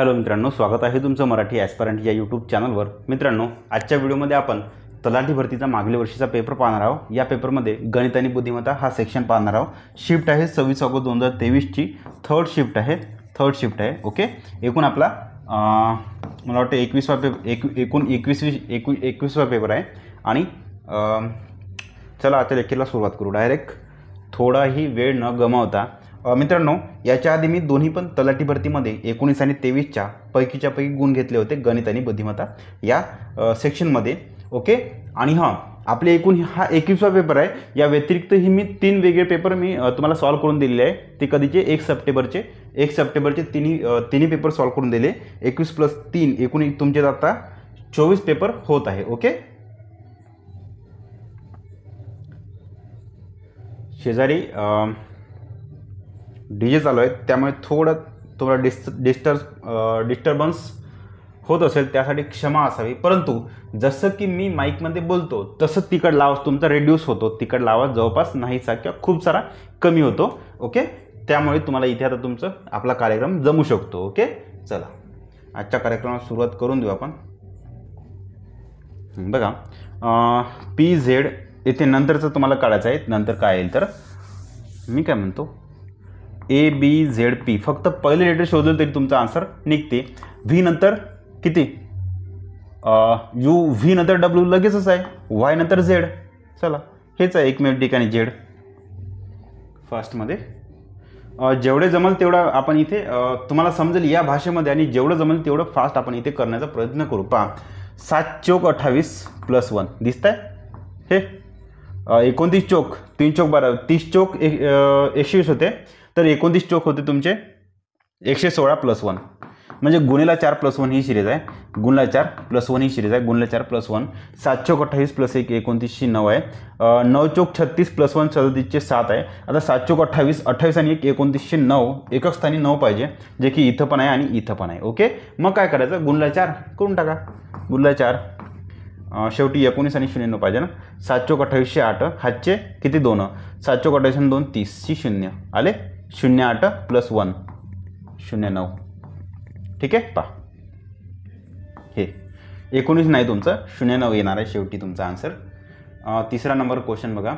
Hello मित्रांनो स्वागत आहे तुमचं मराठी ॲस्परंट या यूट्यूब चॅनलवर मित्रांनो आजच्या व्हिडिओमध्ये आपण तलाठी भरतीचा मागल्या वर्षीचा पेपर पाहणार आहोत या पेपरमध्ये गणित आणि बुद्धिमत्ता हा सेक्शन पाहणार आहोत शिफ्ट आहे सव्वीस ऑगस्ट दोन हजार तेवीसची थर्ड शिफ्ट आहे थर्ड शिफ्ट आहे ओके एकूण आपला मला वाटतं एकवीसवा पेप एक एकूण एकवीसवी एकवी एकवीसवा पेपर आहे आणि चला आता लेखीला सुरुवात करू डायरेक्ट थोडाही वेळ न गमावता मित्रांनो याच्या आधी मी दोन्ही पण तलाठी भरतीमध्ये एकोणीस आणि तेवीसच्या पैकीच्या पैकी गुण घेतले होते गणित आणि बुद्धिमत्ता या सेक्शनमध्ये ओके आणि हां आपले एकूण हा एकवीसवा पेपर आहे या व्यतिरिक्तही मी तीन वेगळे पेपर मी तुम्हाला सॉल्व करून दिलेले आहे ते कधीचे एक सप्टेंबरचे एक सप्टेंबरचे तिन्ही तिन्ही पेपर सॉल्व करून दिले एकवीस प्लस तीन एकूण एक तुमचे आता चोवीस पेपर होत आहे ओके शेजारी डी जे चालू आहे त्यामुळे थोडं तुम्हाला डिस्ट डिस्टर्ब डिस्टर्बन्स होत असेल त्यासाठी क्षमा असावी परंतु जसं की मी माईकमध्ये बोलतो तसं तिकड लावाज तुमचा रेड्यूस होतो तिकड लावाज जवळपास नाहीचा किंवा खूप सारा कमी होतो ओके त्यामुळे तुम्हाला इथे आता तुमचं आपला कार्यक्रम जमू शकतो ओके चला आजच्या कार्यक्रमाला सुरुवात करून देऊ आपण बघा पी झेड इथे नंतरचं तुम्हाला काढायचं आहे नंतर काय येईल तर मी काय म्हणतो ए बी झेड पी फक्त पहिले लेटर शोधलं तरी तुमचा आन्सर निघते व्ही नंतर किती यू व्ही नंतर डब्ल्यू लगेचच आहे वाय नंतर झेड चला हेच आहे एकमेव ठिकाणी झेड फास्टमध्ये जेवढे जमल तेवढा आपण इथे तुम्हाला समजेल या भाषेमध्ये आणि जेवढं जमेल तेवढं फास्ट आपण इथे करण्याचा प्रयत्न करू पहा सात चोक अठ्ठावीस प्लस वन दिसत आहे हे एकोणतीस चोक तीन चोक बारा तीस चोक एक एकशेवीस होते तर एकोणतीस चोक होते तुमचे एकशे सोळा प्लस वन म्हणजे गुन्हेला चार प्लस वन ही सिरीज आहे गुणला चार प्लस वन ही सिरीज आहे गुणला चार प्लस वन सातशे अठ्ठावीस प्लस एक एकोणतीसशे नऊ आहे नऊ चौक छत्तीस प्लस वन सदतीसचे सात आहे आता सातशे अठ्ठावीस अठ्ठावीस आणि एक एकोणतीसशे नऊ एकच स्थानी नऊ पाहिजे जे की इथं पण आहे आणि इथं पण आहे ओके मग काय करायचं गुणला चार करून टाका गुणला चार शेवटी एकोणीस आणि शून्य पाहिजे ना सात चौक अठ्ठावीसशे आठ हातचे किती दोन सात अठ्ठावीस दोन तीसशे शून्य आले शून्य आठ प्लस वन शून्य नऊ ठीक आहे पा हे एकोणीस नाही तुमचं शून्य नऊ येणार आहे शेवटी तुमचा आन्सर तिसरा नंबर क्वेश्चन बघा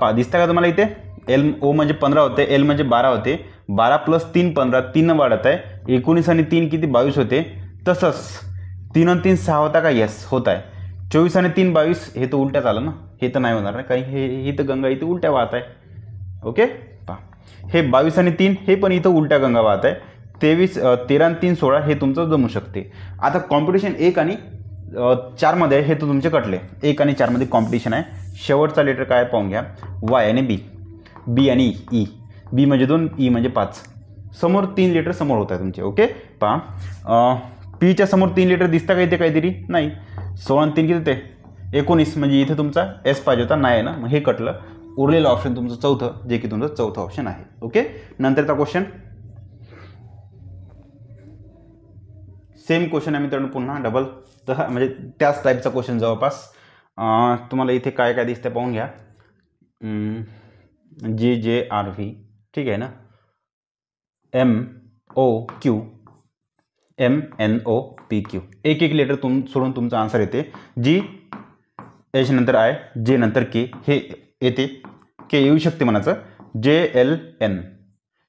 पा दिसतं का तुम्हाला इथे एल ओ म्हणजे पंधरा होते एल म्हणजे बारा होते बारा प्लस तीन पंधरा तीन वाढत आहे एकोणीस आणि तीन किती बावीस होते तसंच तीन आणि तीन सहा होता का यस होत आहे चोवीस आणि तीन बावीस हे तो उलट्याच आलं ना हे तर नाही होणार ना कारण हे ही तर गंगा इथे उलट्या वाहत आहे ओके पहा हे बावीस आणि तीन हे पण इथं उलट्या गंगा वाहत आहे तेवीस तेरा आणि तीन सोळा हे तुमचं जमू शकते आता कॉम्पिटिशन एक आणि चारमध्ये हे तर तुमचे कटले एक आणि चारमध्ये कॉम्पिटिशन आहे शेवटचा लेटर काय पाहून घ्या वाय आणि बी बी आणि ई e. बी म्हणजे दोन ई e म्हणजे पाच समोर तीन लिटर समोर होत आहे तुमचे ओके पहा पीच्या समोर तीन लिटर दिसता का इथे काहीतरी नाही सोळा तीन किती ते एकोणीस म्हणजे इथे तुमचा एस पाहिजे होता नाही ना मग हे कटलं उरलेलं ऑप्शन तुमचं चौथं जे की तुमचं चौथं ऑप्शन आहे ओके नंतरचा क्वेश्चन सेम क्वेश्चन आहे मित्रांनो पुन्हा डबल तर म्हणजे त्याच टाईपचा क्वेश्चन जवळपास तुम्हाला इथे काय काय दिसतं पाहून घ्या जे जे आर व्ही ठीक आहे ना M O Q M N O P Q एक एक लेटर तुम सोडून तुमचा आन्सर येते जी नंतर आय जे नंतर के हे येते के येऊ शकते म्हणाचं जे एल एन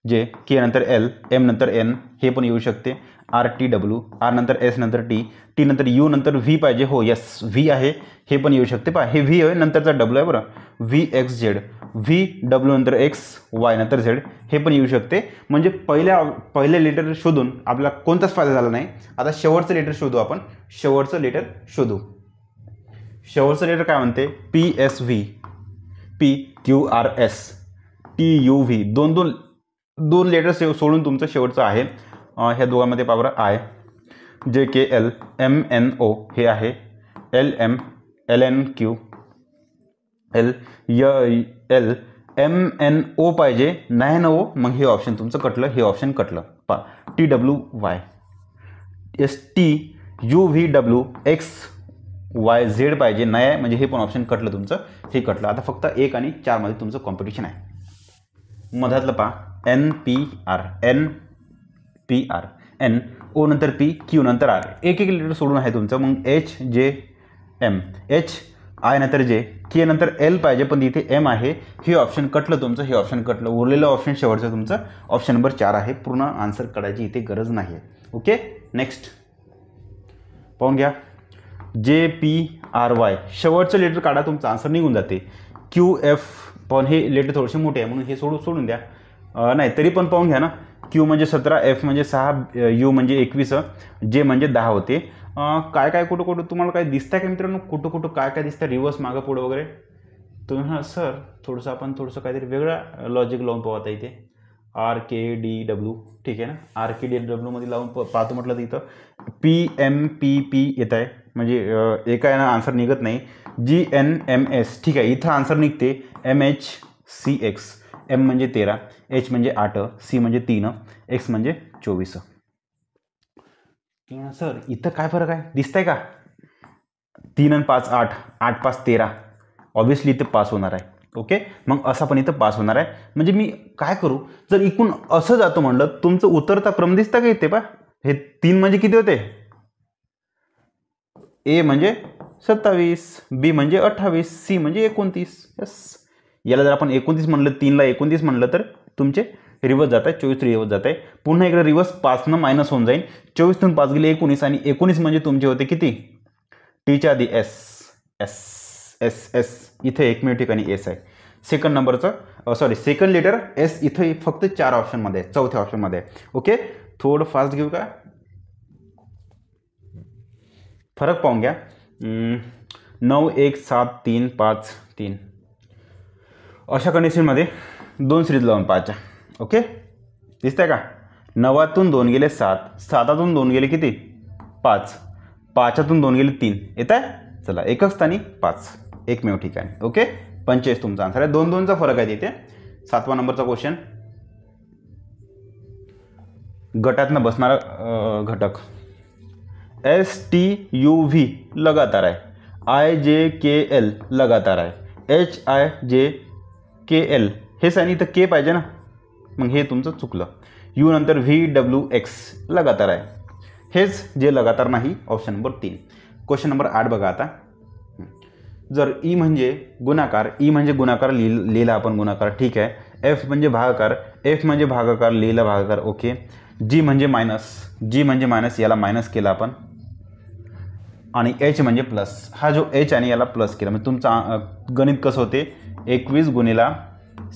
जे के नंतर एल एम नंतर एन हे पण येऊ शकते आर टी डब्ल्यू आर नंतर एस नंतर टी टी नंतर यू नंतर व्ही पाहिजे हो यस व्ही आहे हे पण येऊ शकते पहा हे व्ही आहे नंतरचा डब्ल्यू आहे बरं V X Z V W नंतर एक्स वाय नंतर झेड हे पण येऊ शकते म्हणजे पहिल्या पहिले लेटर शोधून आपला कोणताच फायदा झाला नाही आता शेवटचं लेटर शोधू आपण शेवटचं लेटर शोधू शेवटचं लेटर काय म्हणते P S V P Q R S T U V दोन दोन दोन लेटर्स सोडून तुमचं शेवटचं आहे ह्या दोघांमध्ये power I J K L M N O हे आहे L M L N Q L य एल एम एन ओ पाहिजे नाही ओ हो. मग हे ऑप्शन तुमचं कटलं हे ऑप्शन कटलं पा T W Y S T U V W X Y Z पाहिजे नाही आहे म्हणजे हे पण ऑप्शन कटलं तुमचं हे कटलं आता फक्त एक आणि चारमध्ये तुमचं कॉम्पिटिशन आहे मधातलं पहा N P R N P R N O नंतर पी क्यू नंतर आर एक एक लिटर सोडून आहे तुमचं मग H J M H I नंतर जे के नंतर एल पाहिजे पण इथे एम आहे हे ऑप्शन कटलं तुमचं हे ऑप्शन कटलं उरलेलं ऑप्शन शेवटचं तुमचं ऑप्शन नंबर चार आहे पूर्ण आन्सर काढायची इथे गरज नाही आहे ओके नेक्स्ट पाहून घ्या जे पी आर वाय शेवटचं लेटर काढा तुमचं आन्सर निघून जाते क्यू एफ पण हे लेटर थोडेसे मोठे आहे म्हणून हे सोडून सोडून द्या नाही तरी पण पाहून घ्या ना क्यू म्हणजे सतरा एफ म्हणजे सहा यू म्हणजे एकवीस जे म्हणजे दहा होते काय काय कुठं कुठं तुम्हाला काय दिसतंय का मित्रांनो कुठं कुठं काय काय दिसतं रिवर्स मागं पुढं वगैरे तुम्ही हां सर थोडंसं आपण थोडंसं काहीतरी वेगळा लॉजिक लावून पाहू आता इथे आर के डी डब्ल्यू ठीक आहे ना आर के डी डब्ल्यूमध्ये लावून पाहतो म्हटलं तर इथं पी एम पी पी येत आहे म्हणजे एका यानं आन्सर निघत नाही जी एन एम एस ठीक आहे इथं आन्सर निघते M H C X M म्हणजे तेरा एच म्हणजे आठ सी म्हणजे तीन एक्स म्हणजे चोवीस सर इथं काय फरक आहे दिसतंय का तीन आणि पाच आठ आठ पाच तेरा ऑब्व्हियसली इथं पास होणार आहे ओके मग असा पण इथं पास होणार आहे म्हणजे मी काय करू जर इकून असं जातो म्हणलं तुमचं उतरता क्रम दिसता का इथे पा हे तीन म्हणजे किती होते ए म्हणजे सत्तावीस बी म्हणजे अठ्ठावीस सी म्हणजे एकोणतीस यस याला जर आपण एकोणतीस म्हणलं तीनला एकोणतीस म्हणलं तर तुमचे रिवर्स जात आहे चोवीस रिवर्स जात आहे पुन्हा इकडे रिवर्स पाचनं मायनस होऊन जाईल चोवीसतून पाच गेले एकोणीस आणि एकोणीस म्हणजे तुमचे होते किती टीच्या आधी एस एस एस एस इथे एकमेव ठिकाणी एस आहे सेकंड नंबरचं सॉरी सेकंड लेटर एस इथे फक्त चार ऑप्शनमध्ये आहे चौथ्या ऑप्शनमध्ये आहे ओके थोडं फास्ट घेऊ का फरक पाहून घ्या नऊ एक सात तीन पाच तीन अशा कंडिशनमध्ये दोन सिरीज लावून पाहायच्या ओके दिसतंय का नवातून दोन गेले सात सातातून दोन गेले किती पाच पाचातून दोन गेले तीन येत आहे चला एकच स्थानी पाच एकमेव ठिकाणी ओके पंचेस तुमचा आन्सर आहे दोन दोनचा फरक आहे तिथे सातवा नंबरचा क्वेश्चन गटातनं बसणारा घटक एस टी यू वी लगातार आए आय जे के एल लगातार है H I J K L हे साईन इथं के पाहिजे ना मग हे तुमचं चुकलं यू नंतर व्ही डब्ल्यू एक्स लगातार आहे हेच जे लगातार नाही ऑप्शन नंबर तीन क्वेश्चन नंबर आठ बघा आता जर ई e म्हणजे गुणाकार ई e म्हणजे गुणाकार लिहि लिहिला आपण गुणाकार ठीक आहे एफ म्हणजे भागाकार एफ म्हणजे भागाकार लिहिला भागाकार ओके जी म्हणजे मायनस जी म्हणजे मायनस याला मायनस केला आपण आणि एच म्हणजे प्लस हा जो एच आणि याला प्लस केला म्हणजे तुमचं गणित कसं होते एकवीस गुणिला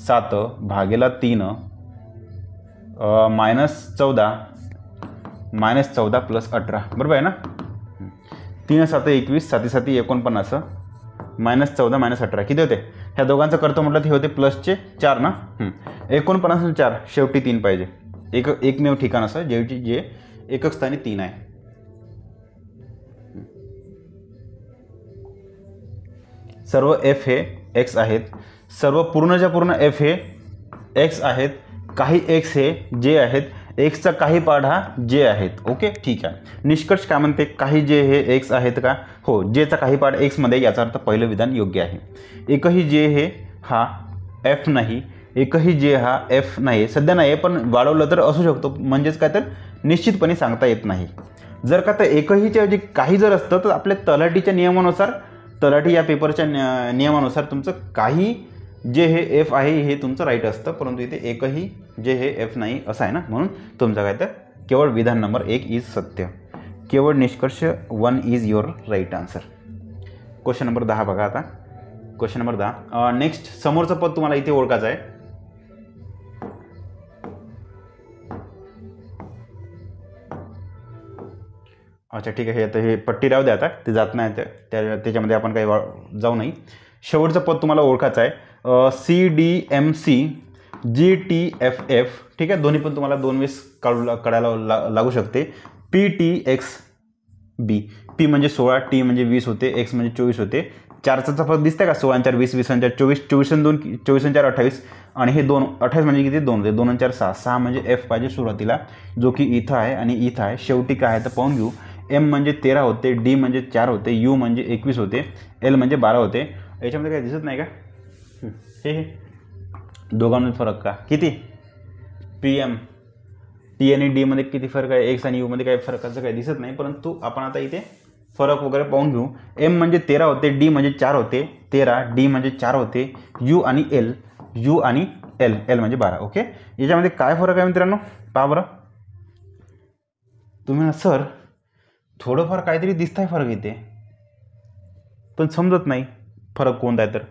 सात भागेला तीन मायनस चौदा मायनस चौदा प्लस अठरा बरोबर आहे ना तीन सात एकवीस साती साती एकोणपन्नास मायनस चौदा मायनस अठरा किती होते ह्या दोघांचं करतो म्हटलं ते होते प्लसचे चार ना एकोणपन्नास चार शेवटी तीन पाहिजे एक एकमेव ठिकाण असं जेवटी जे एकक स्थानी तीन आहे सर्व एफ हे एक्स आहेत सर्व पूर्णच्या पूर्ण एफ हे एक्स आहेत काही एक्स हे जे आहेत एक्सचा काही पार्ट हा जे आहेत ओके ठीक आहे निष्कर्ष काय म्हणते काही जे हे एक्स आहेत का हो जेचा काही पार्ट एक्समध्ये याचा अर्थ पहिलं विधान योग्य आहे एकही जे हे हा एफ नाही एकही जे हा एफ नाही सध्या नाही पण वाढवलं तर असू शकतो म्हणजेच काय तर निश्चितपणे सांगता येत नाही जर का तर एकहीच्या जे काही जर असतं तर आपल्या तलाटीच्या नियमानुसार तलाठी या पेपरच्या नियमानुसार तुमचं काही जे हे एफ आहे हे तुमचं राईट असतं परंतु इथे एकही जे हे एफ नाही असं आहे ना म्हणून तुमचं काय तर केवळ विधान नंबर एक इज सत्य केवळ निष्कर्ष one is your right answer question number दहा बघा आता क्वेश्चन नंबर दहा नेक्स्ट समोरचं पद तुम्हाला इथे ओळखायचं आहे अच्छा ठीक आहे आता हे पट्टी राहू द्या आता ते जात नाही तर त्या त्याच्यामध्ये आपण काही जाऊ नाही शेवटचं पद तुम्हाला ओळखायचं आहे C D M C G T F F ठीक आहे दोन्ही पण तुम्हाला दोन वेळेस काढू काढायला ला लागू शकते P T X B P म्हणजे सोळा टी म्हणजे वीस होते एक्स म्हणजे चोवीस होते चारचा फरक दिसतं का सोळा चार वीस वीस चार चोवीस चोवीस दोन चोवीस चार अठ्ठावीस आणि हे दोन अठ्ठावीस म्हणजे किती दोन होते दोन चार सहा सहा म्हणजे एफ पाहिजे सुरुवातीला जो की इथं आहे आणि इथं आहे शेवटी काय आहे तर पाहून घेऊ एम म्हणजे तेरा होते डी म्हणजे चार होते यू म्हणजे एकवीस होते एल म्हणजे बारा होते याच्यामध्ये काही दिसत नाही का हे हे दोघांमध्ये फरक का किती पी एम टी आणि डीमध्ये किती फरक आहे एक्स आणि यूमध्ये काही असं काही दिसत नाही परंतु आपण आता इथे फरक वगैरे पाहून घेऊ एम म्हणजे तेरा होते डी म्हणजे चार होते तेरा डी म्हणजे चार होते यू आणि एल यू आणि एल एल म्हणजे बारा ओके याच्यामध्ये काय फरक आहे मित्रांनो पाहा बरं तुम्ही सर थोडंफार काहीतरी दिसत आहे फरक इथे पण समजत नाही फरक कोणता आहे तर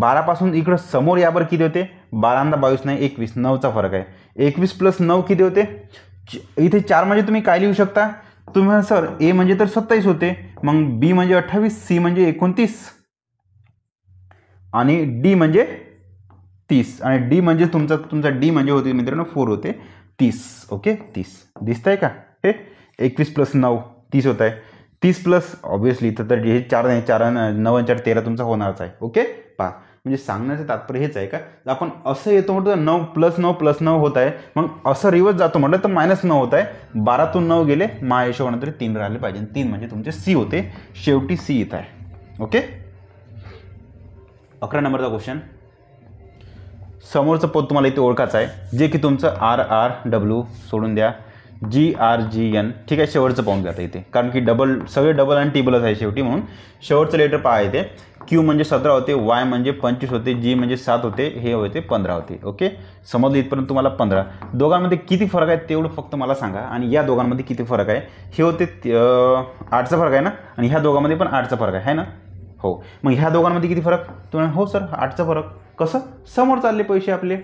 बारापासून इकडं समोर यावर किती होते बारांदा बावीस नाही एकवीस नऊचा फरक आहे एकवीस प्लस नऊ किती होते इथे चार म्हणजे तुम्ही काय लिहू शकता तुम्ही सर ए म्हणजे तर सत्तावीस होते मग बी म्हणजे अठ्ठावीस सी म्हणजे एकोणतीस आणि डी म्हणजे तीस आणि डी म्हणजे तुमचा तुमचा डी म्हणजे होते मित्रांनो फोर होते तीस ओके तीस दिसतंय का हे एकवीस प्लस नऊ तीस होत आहे तीस प्लस ऑब्व्हियसली तर तर हे चार नाही चार नऊ चार तेरा तुमचा होणारच आहे ओके पहा म्हणजे सांगण्याचं तात्पर्य हेच आहे का आपण असं येतो म्हटलं तर नऊ प्लस नऊ प्लस नऊ होत आहे मग असं रिवर्स जातो म्हटलं तर मायनस नऊ होत आहे बारातून नऊ गेले महायशोबानं तरी तीन राहिले पाहिजे तीन म्हणजे तुमचे सी होते शेवटी सी येत आहे ओके अकरा नंबरचा क्वेश्चन समोरचं पद तुम्हाला इथे ओळखाचं आहे जे की तुमचं आर आर डब्ल्यू सोडून द्या जी आर जी एन ठीक आहे शेवटचं पाहून जातं इथे कारण की डबल सगळे डबल आणि टिबलच आहे शेवटी म्हणून शेवटचं लेटर पहा येते क्यू म्हणजे सतरा होते वाय म्हणजे पंचवीस होते जी म्हणजे सात होते हे होते पंधरा होते ओके समजलं इथपर्यंत तुम्हाला पंधरा दोघांमध्ये किती फरक आहे तेवढं फक्त मला सांगा आणि या दोघांमध्ये किती फरक आहे हे होते आठचा फरक आहे ना आणि ह्या दोघांमध्ये पण आठचा फरक आहे है ना हो मग ह्या दोघांमध्ये किती फरक तुम्हाला हो सर आठचा फरक कसं समोर चालले पैसे आपले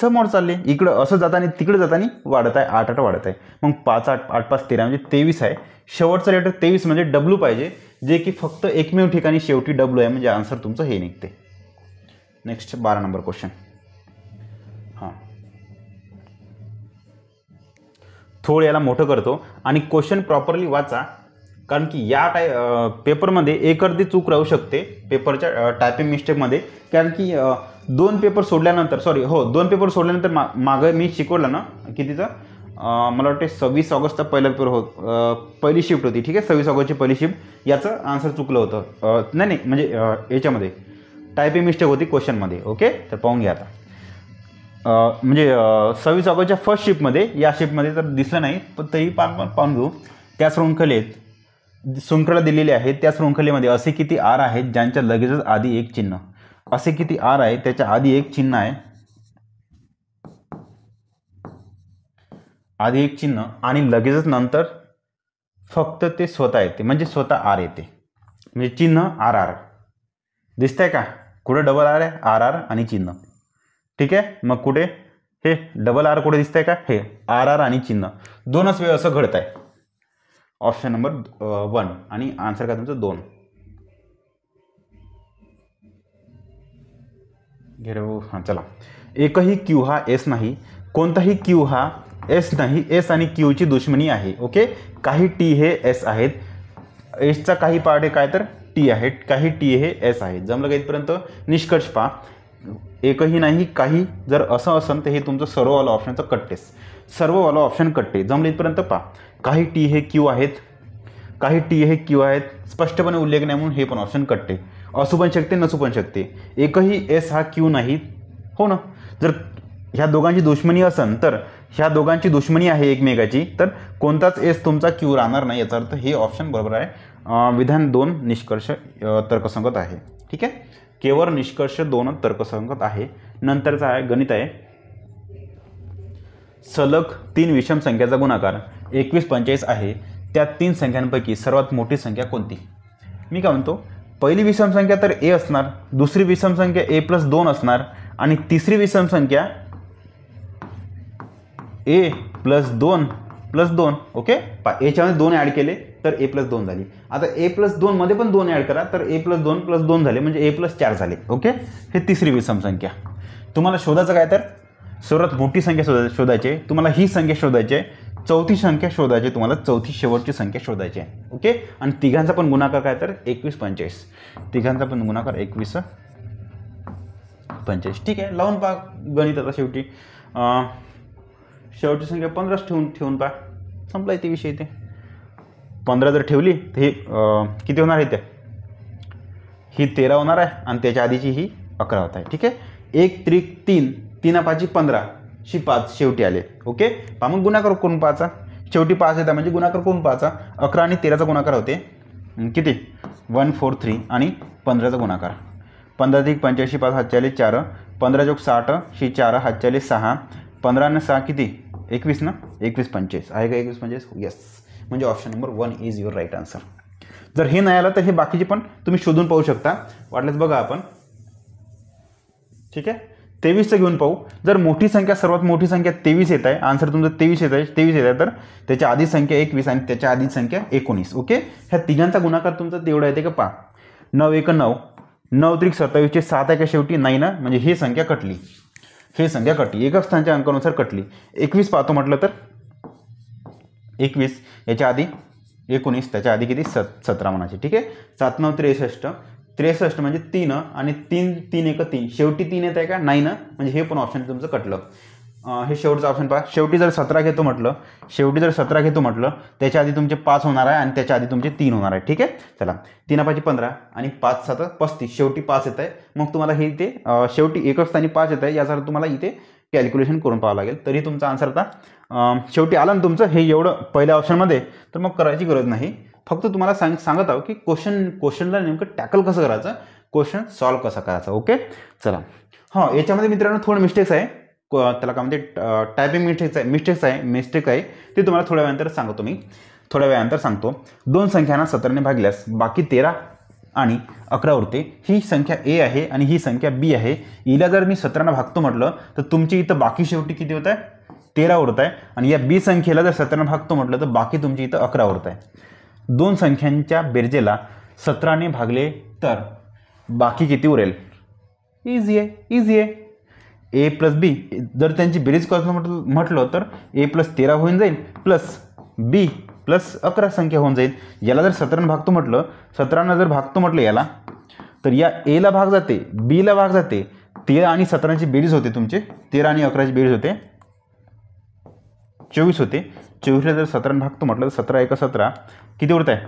समोर चालले इकडं असं जाताना तिकडे जाताना वाढत आहे आठ आठ वाढत आहे मग पाच आठ आठ पाच तेरा म्हणजे तेवीस आहे शेवटचा लेटर तेवीस म्हणजे डब्ल्यू पाहिजे जे की फक्त एकमेव ठिकाणी शेवटी डब्ल्यू आहे म्हणजे आन्सर तुमचं हे निघते नेक्स्ट बारा नंबर क्वेश्चन हां थोड याला मोठं करतो आणि क्वेश्चन प्रॉपरली वाचा कारण की या टाय पेपरमध्ये एक अर्धी चूक राहू शकते पेपरच्या टायपिंग मिस्टेकमध्ये कारण की दोन पेपर सोडल्यानंतर सॉरी हो दोन पेपर सोडल्यानंतर मा मागं मी शिकवलं ना कितीचं मला वाटते सव्वीस ऑगस्टचा पहिला पेपर हो पहिली शिफ्ट होती ठीक आहे सव्वीस ऑगस्टची पहिली शिफ्ट याचं आन्सर चुकलं होतं नाही नाही म्हणजे याच्यामध्ये टायपिंग मिस्टेक होती क्वेश्चनमध्ये ओके तर पाहून घ्या आता म्हणजे सव्वीस ऑगस्टच्या फर्स्ट शिफ्टमध्ये या शिफ्टमध्ये तर दिसलं नाही पण तरी पाहून घेऊ त्याच रोंखलेत शृंखला दिलेली आहे त्या शृंखलेमध्ये असे किती आर आहेत ज्यांच्या लगेचच आधी एक चिन्ह असे किती आर आहे त्याच्या आधी एक चिन्ह आहे आधी एक चिन्ह आणि लगेचच नंतर फक्त ते स्वतः येते म्हणजे स्वतः आर येते म्हणजे चिन्ह आर आर दिसतंय का कुठे डबल आर आहे आर आर आणि चिन्ह ठीक आहे मग कुठे हे डबल आर कुठे दिसतंय का हे आर आर आणि चिन्ह दोनच वेळ असं घडत आहे ऑप्शन नंबर वन आणि आन्सर काय तुमचं दोन घेऊ हां चला एकही क्यू हा एस नाही कोणताही क्यू हा एस नाही एस आणि क्यूची दुश्मनी आहे ओके काही टी हे एस आहेत एसचा काही पार्ट आहे काय तर टी आहे काही टी हे एस आहे जमलं का इथपर्यंत निष्कर्ष पा एकही नाही काही जर असं असन तर हे तुमचं सर्ववाला ऑप्शनचं कट्टेस सर्ववाला ऑप्शन कट्टे जमलं इथपर्यंत पा काही टी हे क्यू आहेत काही टी हे क्यू आहेत स्पष्टपणे उल्लेख नाही म्हणून हे पण ऑप्शन कटते असू पण शकते नसू पण शकते एकही एस हा क्यू नाही हो ना जर ह्या दोघांची दुश्मनी असन तर ह्या दोघांची दुश्मनी आहे एकमेकाची तर कोणताच एस तुमचा क्यू राहणार नाही याचा अर्थ हे ऑप्शन बरोबर आहे विधान दोन निष्कर्ष तर्कसंगत आहे ठीक आहे केवळ निष्कर्ष दोन तर्कसंगत आहे नंतरचा आहे गणित आहे सलग तीन विषम संख्याचा गुणाकार एकवीस पंचेचाळीस आहे त्या तीन संख्यांपैकी सर्वात मोठी संख्या कोणती मी काय म्हणतो पहिली विषम संख्या तर ए असणार दुसरी विषम संख्या ए प्लस दोन असणार आणि तिसरी विषम संख्या ए प्लस दोन प्लस दोन ओके पा एच्यामध्ये दोन ॲड केले तर ए प्लस दोन झाली आता ए प्लस दोनमध्ये पण दोन ॲड करा तर ए प्लस दोन प्लस दोन झाले म्हणजे ए प्लस चार झाले ओके हे तिसरी विषम संख्या तुम्हाला शोधायचं काय तर सर्वात मोठी संख्या शोधा शोधायची आहे तुम्हाला ही संख्या शोधायची आहे चौथी संख्या शोधायची तुम्हाला चौथी शेवटची संख्या शोधायची आहे ओके आणि तिघांचा पण गुणाकार काय तर एकवीस पंचेस तिघांचा पण गुणाकार एकवीस पंचेचाळीस ठीक आहे लावून पहा गणित आता शेवटी शेवटची संख्या पंधराच ठेवून ठेवून पहा संपला ते विषय ते पंधरा जर ठेवली तर हे किती होणार आहे त्या ही तेरा होणार आहे आणि त्याच्या आधीची ही अकरा होत आहे ठीक आहे एक त्रिक तीन तीन पाची पंधरा शी पाच शेवटी आले ओके पहा मग गुणाकार कोण पाचा शेवटी पाच येतात म्हणजे गुणाकार कोण पाचा अकरा आणि तेराचा गुणाकार होते किती वन फोर थ्री आणि पंधराचा गुणाकार पंधरा ते पंच्याऐंशी पाच हातच्याले चार पंधरा चौक साठ शी चार हातच्याले सहा पंधरा आणि सहा किती एकवीस ना एकवीस पंचेस आहे का एकवीस पंचेस येस म्हणजे option number one is your right answer जर हे नाही आलं तर हे बाकीचे पण तुम्ही शोधून पाहू शकता वाटल्यास बघा आपण ठीक आहे तेवीसचं घेऊन पाहू जर मोठी संख्या सर्वात मोठी संख्या तेवीस येत आहे आन्सर तुमचं तेवीस येत आहे तेवीस येत आहे तर त्याच्या आधी संख्या एकवीस आणि त्याच्या आधी संख्या एकोणीस ओके ह्या तिघांचा गुणाकार तुमचा तेवढा येते का पा नऊ एक नऊ नऊ त्रिक सत्तावीसचे सात आहे का शेवटी नाही ना म्हणजे ही संख्या कटली हे संख्या कटली एका स्थानच्या अंकानुसार कटली एकवीस पाहतो म्हटलं तर एकवीस याच्या आधी एकोणीस त्याच्या आधी किती सत सतरा म्हणायचे ठीक आहे सात नऊ त्रेसष्ट त्रेसष्ट म्हणजे तीन आणि तीन तीन एक तीन शेवटी तीन येत आहे का नाही ना म्हणजे हे पण ऑप्शन तुमचं कटलं हे शेवटचं ऑप्शन पहा शेवटी जर सतरा घेतो म्हटलं शेवटी जर सतरा घेतो म्हटलं त्याच्या आधी तुमचे पाच होणार आहे आणि त्याच्या आधी तुमचे तीन होणार आहे ठीक आहे चला तीनापाची पंधरा आणि पाच सात पस्तीस शेवटी पाच येत आहे मग तुम्हाला हे इथे शेवटी एकच स्थानी पाच येत आहे याचा तुम्हाला इथे कॅल्क्युलेशन करून पाहावं लागेल तरी तुमचा आन्सर आता शेवटी आला ना तुमचं हे एवढं पहिल्या ऑप्शनमध्ये तर मग करायची गरज नाही फक्त तुम्हाला सांग सांगत आहो की क्वेश्चन क्वेश्चनला नेमकं टॅकल कसं करायचं क्वेश्चन सॉल्व कसा करायचा ओके चला हां याच्यामध्ये मित्रांनो थोडं मिस्टेक्स आहे त्याला काय म्हणते टायपिंग मिस्टेक्स आहे मिस्टेक्स आहे मिस्टेक आहे ते तुम्हाला थोड्या वेळानंतर सांगतो मी थोड्या वेळानंतर सांगतो दोन संख्यांना सतराने भागल्यास बाकी तेरा आणि अकरा उरते ही संख्या ए आहे आणि ही संख्या बी आहे हिला जर मी सतरानं भागतो म्हटलं तर तुमची इथं बाकी शेवटी किती होत आहे तेरा उरत आहे आणि या बी संख्येला जर सतरानं भागतो म्हटलं तर बाकी तुमची इथं अकरा उरत आहे दोन संख्यांच्या बेरजेला सतराने भागले तर बाकी किती उरेल इझी आहे इझी आहे ए प्लस बी जर त्यांची बेरीज कॉस म्हटलं म्हटलं तर ए प्लस तेरा होऊन जाईल प्लस बी प्लस अकरा संख्या होऊन जाईल याला जर सतरानं भागतो म्हटलं सतरानं जर भागतो म्हटलं याला तर या एला भाग जाते बीला भाग जाते तेरा आणि सतराची बेरीज होते तुमचे तेरा आणि अकराची बेरीज होते चोवीस होते चोवीसला जर सतरा भागतो म्हटलं तर सतरा एक सतरा किती उरत आहे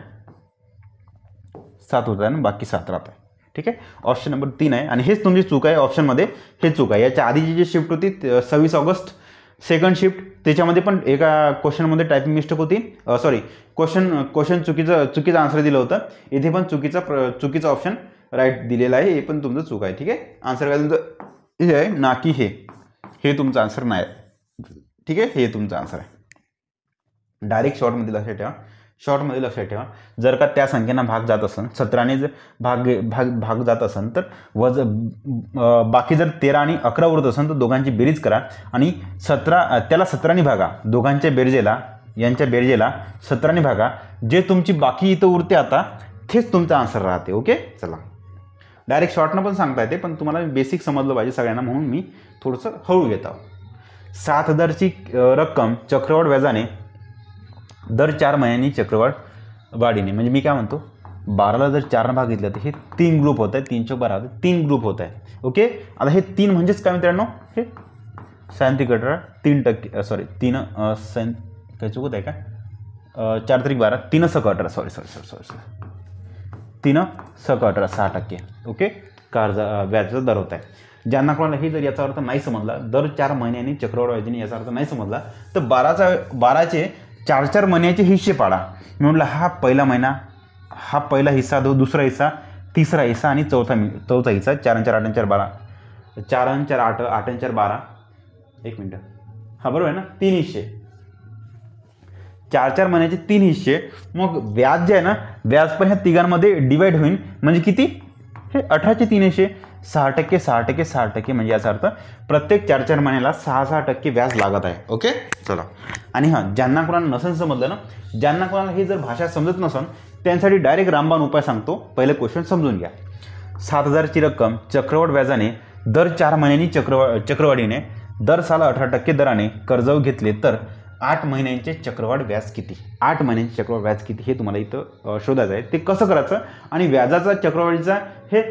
सात उरत आहे ना बाकी सात राहत आहे ठीक आहे ऑप्शन नंबर तीन आहे आणि हेच तुमची चूक आहे ऑप्शनमध्ये हे चूक आहे याच्या आधीची जी शिफ्ट होती सव्वीस ऑगस्ट सेकंड शिफ्ट त्याच्यामध्ये पण एका क्वेश्चनमध्ये टायपिंग मिस्टेक होती सॉरी क्वेश्चन क्वेश्चन चुकीचं चुकीचं आन्सर दिलं होतं इथे पण चुकीचा प्र चुकीचा ऑप्शन राईट दिलेला आहे हे पण तुमचं चूक आहे ठीक आहे आन्सर काय तुमचं हे आहे ना की हे हे तुमचं आन्सर नाही ठीक आहे हे तुमचं आन्सर आहे डायरेक्ट शॉर्टमध्ये लक्षात ठेवा शॉर्टमध्ये लक्षात ठेवा जर का त्या संख्येना भाग जात असेल सतराने जर भाग भाग भाग जात असेल तर वज बाकी जर तेरा आणि अकरा उरत असेल तर दोघांची बेरीज करा आणि सतरा त्याला सतराने भागा दोघांच्या बेरजेला यांच्या बेरजेला सतराने भागा जे तुमची बाकी इथं उरते आता तेच तुमचा आन्सर राहते ओके चला डायरेक्ट शॉर्टनं पण सांगता येते पण तुम्हाला बेसिक समजलं पाहिजे सगळ्यांना म्हणून मी थोडंसं हळू घेत आहोत सात हजारची रक्कम चक्रवाढ व्याजाने दर चार महिन्यांनी चक्रवाढ वाढीने म्हणजे मी काय म्हणतो बाराला जर चारनं भाग घेतला तर हे तीन ग्रुप होत आहे तीन बारा होते तीन ग्रुप होत आहे ओके आता हे तीन म्हणजेच काय मित्रांनो हे सायंत्रिक अठरा तीन टक्के सॉरी तीन सायं काय चुकत आहे का चार तारीख बारा तीन सक अठरा sorry sorry sorry sorry sorry तीन सक अठरा सहा टक्के ओके कर्जा व्याजाचा दर होत आहे ज्यांना कोणाला हे जर याचा अर्थ नाही समजला दर चार महिन्यांनी चक्रवाढ व्याजीने याचा अर्थ नाही समजला तर बाराचा बाराचे चार चार महिन्याचे हिस्से पाडा मी म्हटलं हा पहिला महिना हा पहिला हिस्सा दो दुसरा हिस्सा तिसरा हिस्सा आणि चौथा मि चौथा हिस्सा चार चार आठ चार बारा चार चार आठ आठ चार बारा एक मिनटं हा बरोबर आहे ना तीन हिस्से चार चार महिन्याचे तीन हिस्से मग व्याज जे आहे ना व्याज पण ह्या तिघांमध्ये डिवाईड होईल म्हणजे किती हे अठराचे तीनशे सहा टक्के सहा टक्के सहा टक्के म्हणजे याचा अर्थ प्रत्येक चार चार महिन्याला सहा सहा टक्के व्याज लागत आहे ओके चला आणि हां ज्यांना कोणाला नसेल समजलं ना ज्यांना कोणाला ही जर भाषा समजत नसेल त्यांसाठी डायरेक्ट रामबाण उपाय सांगतो पहिले क्वेश्चन समजून घ्या सात हजारची रक्कम चक्रवाढ व्याजाने दर चार महिन्यांनी चक्रवा चक्रवाढीने दर साला अठरा टक्के दराने कर्ज घेतले तर आठ महिन्यांचे चक्रवाढ व्याज किती आठ महिन्यांचे चक्रवाढ व्याज किती हे तुम्हाला इथं शोधायचं आहे ते कसं करायचं आणि व्याजाचा चक्रवाढीचा हे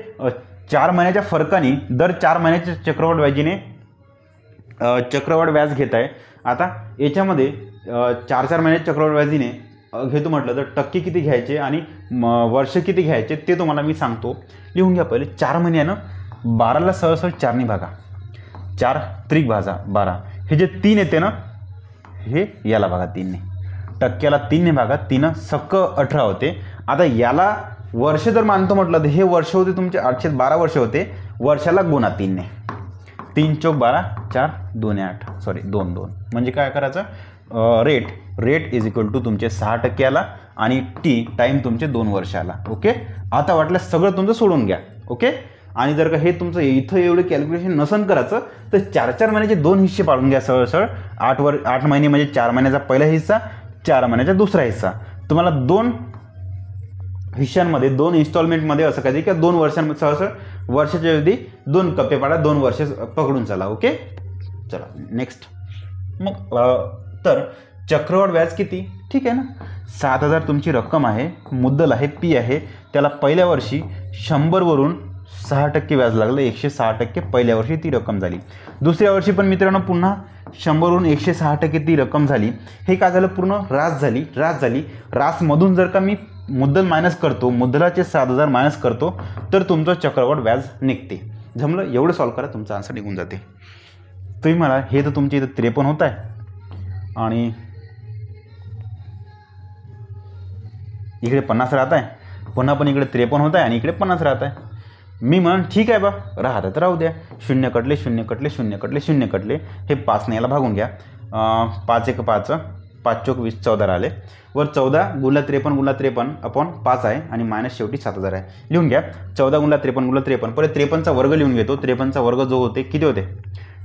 चार महिन्याच्या फरकाने दर चार महिन्याच्या चक्रवाढ व्याजीने चक्रवाढ व्याज घेत आहे आता याच्यामध्ये चार चार महिन्याच्या चक्रवाढ व्याजीने घेतो म्हटलं तर टक्के किती घ्यायचे आणि वर्ष किती घ्यायचे ते तुम्हाला मी सांगतो लिहून घ्या पहिले चार महिन्यानं बाराला सहसह चारने भागा चार त्रिक भाजा बारा हे जे तीन येते ना हे याला भागा तीनने टक्क्याला तीनने भागा तीन सक्क अठरा होते आता याला वर्ष जर मानतो म्हटलं तर हे वर्ष होते तुमचे आठशे बारा वर्ष होते वर्षाला गुणा तीनने तीन चौक बारा चार दोन आठ सॉरी दोन दोन म्हणजे काय करायचं rate rate is equal to तुमचे सहा टक्क्याला आला आणि टी टाईम तुमचे दोन वर्षाला ओके आता वाटलं सगळं तुमचं सोडून घ्या ओके आणि जर का हे तुमचं इथं एवढं कॅल्क्युलेशन नसन करायचं तर चार चार महिन्याचे दोन हिस्से पाडून घ्या सरळ सरळ आठ वर आठ महिने म्हणजे चार महिन्याचा पहिला हिस्सा चार महिन्याचा दुसरा हिस्सा तुम्हाला दोन हिश्यांमध्ये दोन इन्स्टॉलमेंटमध्ये असं काय किंवा दोन वर्षांमध्ये सहसळ वर्षाच्या अगदी दोन कप्पे पाडा दोन वर्ष पकडून चला ओके चला नेक्स्ट मग तर चक्रवाढ व्याज किती ठीक आहे ना सात हजार तुमची रक्कम आहे मुद्दल आहे पी आहे त्याला पहिल्या वर्षी शंभरवरून सहा टक्के व्याज लागलं एकशे सहा टक्के पहिल्या वर्षी ती रक्कम झाली दुसऱ्या वर्षी पण मित्रांनो पुन्हा शंभरहून एकशे सहा टक्के ती रक्कम झाली हे काय झालं पूर्ण रास झाली रास झाली रासमधून जर का मी मुद्दल मायनस करतो मुद्दलाचे सात हजार मायनस करतो तर तुमचं चक्रवाढ व्याज निघते जमलं एवढं सॉल्व करा तुमचा आन्सर निघून जाते तुम्ही मला हे तर तुमच्या इथं त्रेपन्न होत आहे आणि इकडे पन्नास राहत आहे पुन्हा पण इकडे त्रेपन्न होत आहे आणि इकडे पन्नास राहत आहे मी म्हण ठीक आहे बा राहतात तर राहू द्या शून्य कटले शून्य कटले शून्य कटले शून्य कटले हे पाचने याला भागून घ्या पाच एक पाच पाच चोक वीस चौदा राहिले वर चौदा गुणला त्रेपन्न गुला त्रेपन्न अपॉन पाच आहे आणि मायनस शेवटी सात हजार आहे लिहून घ्या चौदा गुला त्रेपन्न गुला त्रेपन्न परत त्रेपन्नचा वर्ग लिहून घेतो त्रेपन्नचा वर्ग जो होते किती होते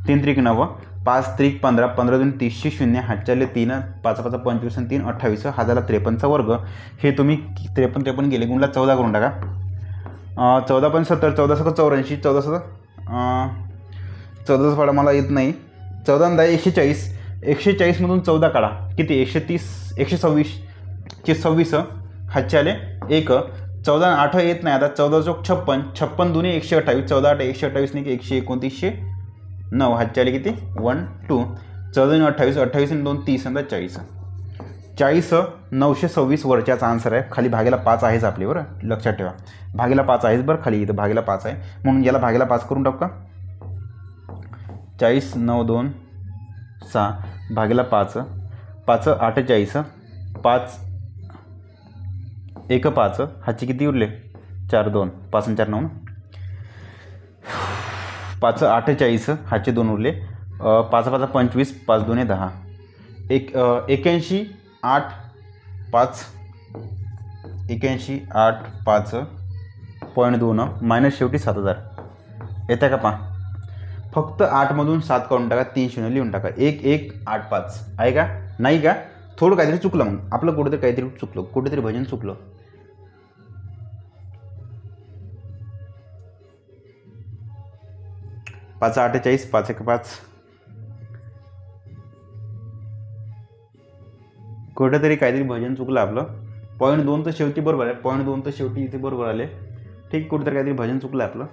तीन त्रिक नव पाच त्रिक पंधरा पंधरा दोन तीसशे शून्य हातच्याले तीन पाच पाच पंचवीस तीन अठ्ठावीस हजारला त्रेपन्नचा वर्ग हे तुम्ही त्रेपन्न त्रेपन्न गेले गुणला चौदा करून टाका चौदा पण सत्तर चौदा सत्तर चौऱ्याऐंशी चौदा सत्तर चौदाचा फाडा मला येत नाही चौदा अंदाज एकशे चाळीस एकशे चाळीसमधून चौदा काढा किती एकशे तीस एकशे सव्वीस सव्वीसचे सव्वीस हातचे आले एक चौदा आठ येत नाही आता चौदा चौक छप्पन छप्पन दोन्ही एकशे अठ्ठावीस चौदा आठ एकशे अठ्ठावीस नाही की एकशे एकोणतीसशे नऊ हातचे आले किती वन टू चौदा अठ्ठावीस अठ्ठावीस आणि दोन तीस अंदाज चाळीस चाळीस नऊशे सव्वीस वरच्याचा आन्सर आहे खाली भागेला पाच आहेच आपली बरं लक्षात ठेवा भागेला पाच आहेच बरं खाली इथं भागेला पाच आहे म्हणून याला भागेला पाच करून टाकू का चाळीस नऊ दोन सहा भागेला पाच पाच अठ्ठेचाळीस पाच एक पाच हाचे किती उरले चार दोन पाच आणि चार नऊ पाच अठ्ठेचाळीस हाचे दोन उरले पाच पाच पंचवीस पाच दोन आहे दहा एक एक्याऐंशी आठ पाच एक्याऐंशी आठ पाच पॉईंट दोन मायनस शेवटी सात हजार आहे का पहा फक्त आठमधून सात काढून टाका तीन शून्य लिहून टाका एक एक आठ पाच आहे का नाही का थोडं काहीतरी चुकलं मग आपलं कुठेतरी काहीतरी चुकलं कुठेतरी भजन चुकलं पाच अठ्ठेचाळीस पाच एक पाच कुठेतरी काहीतरी भजन चुकलं आपलं पॉईंट दोन तर शेवटी बरोबर आहे पॉईंट दोन तर शेवटी इथे बरोबर आले ठीक कुठेतरी काहीतरी भजन चुकलं आपलं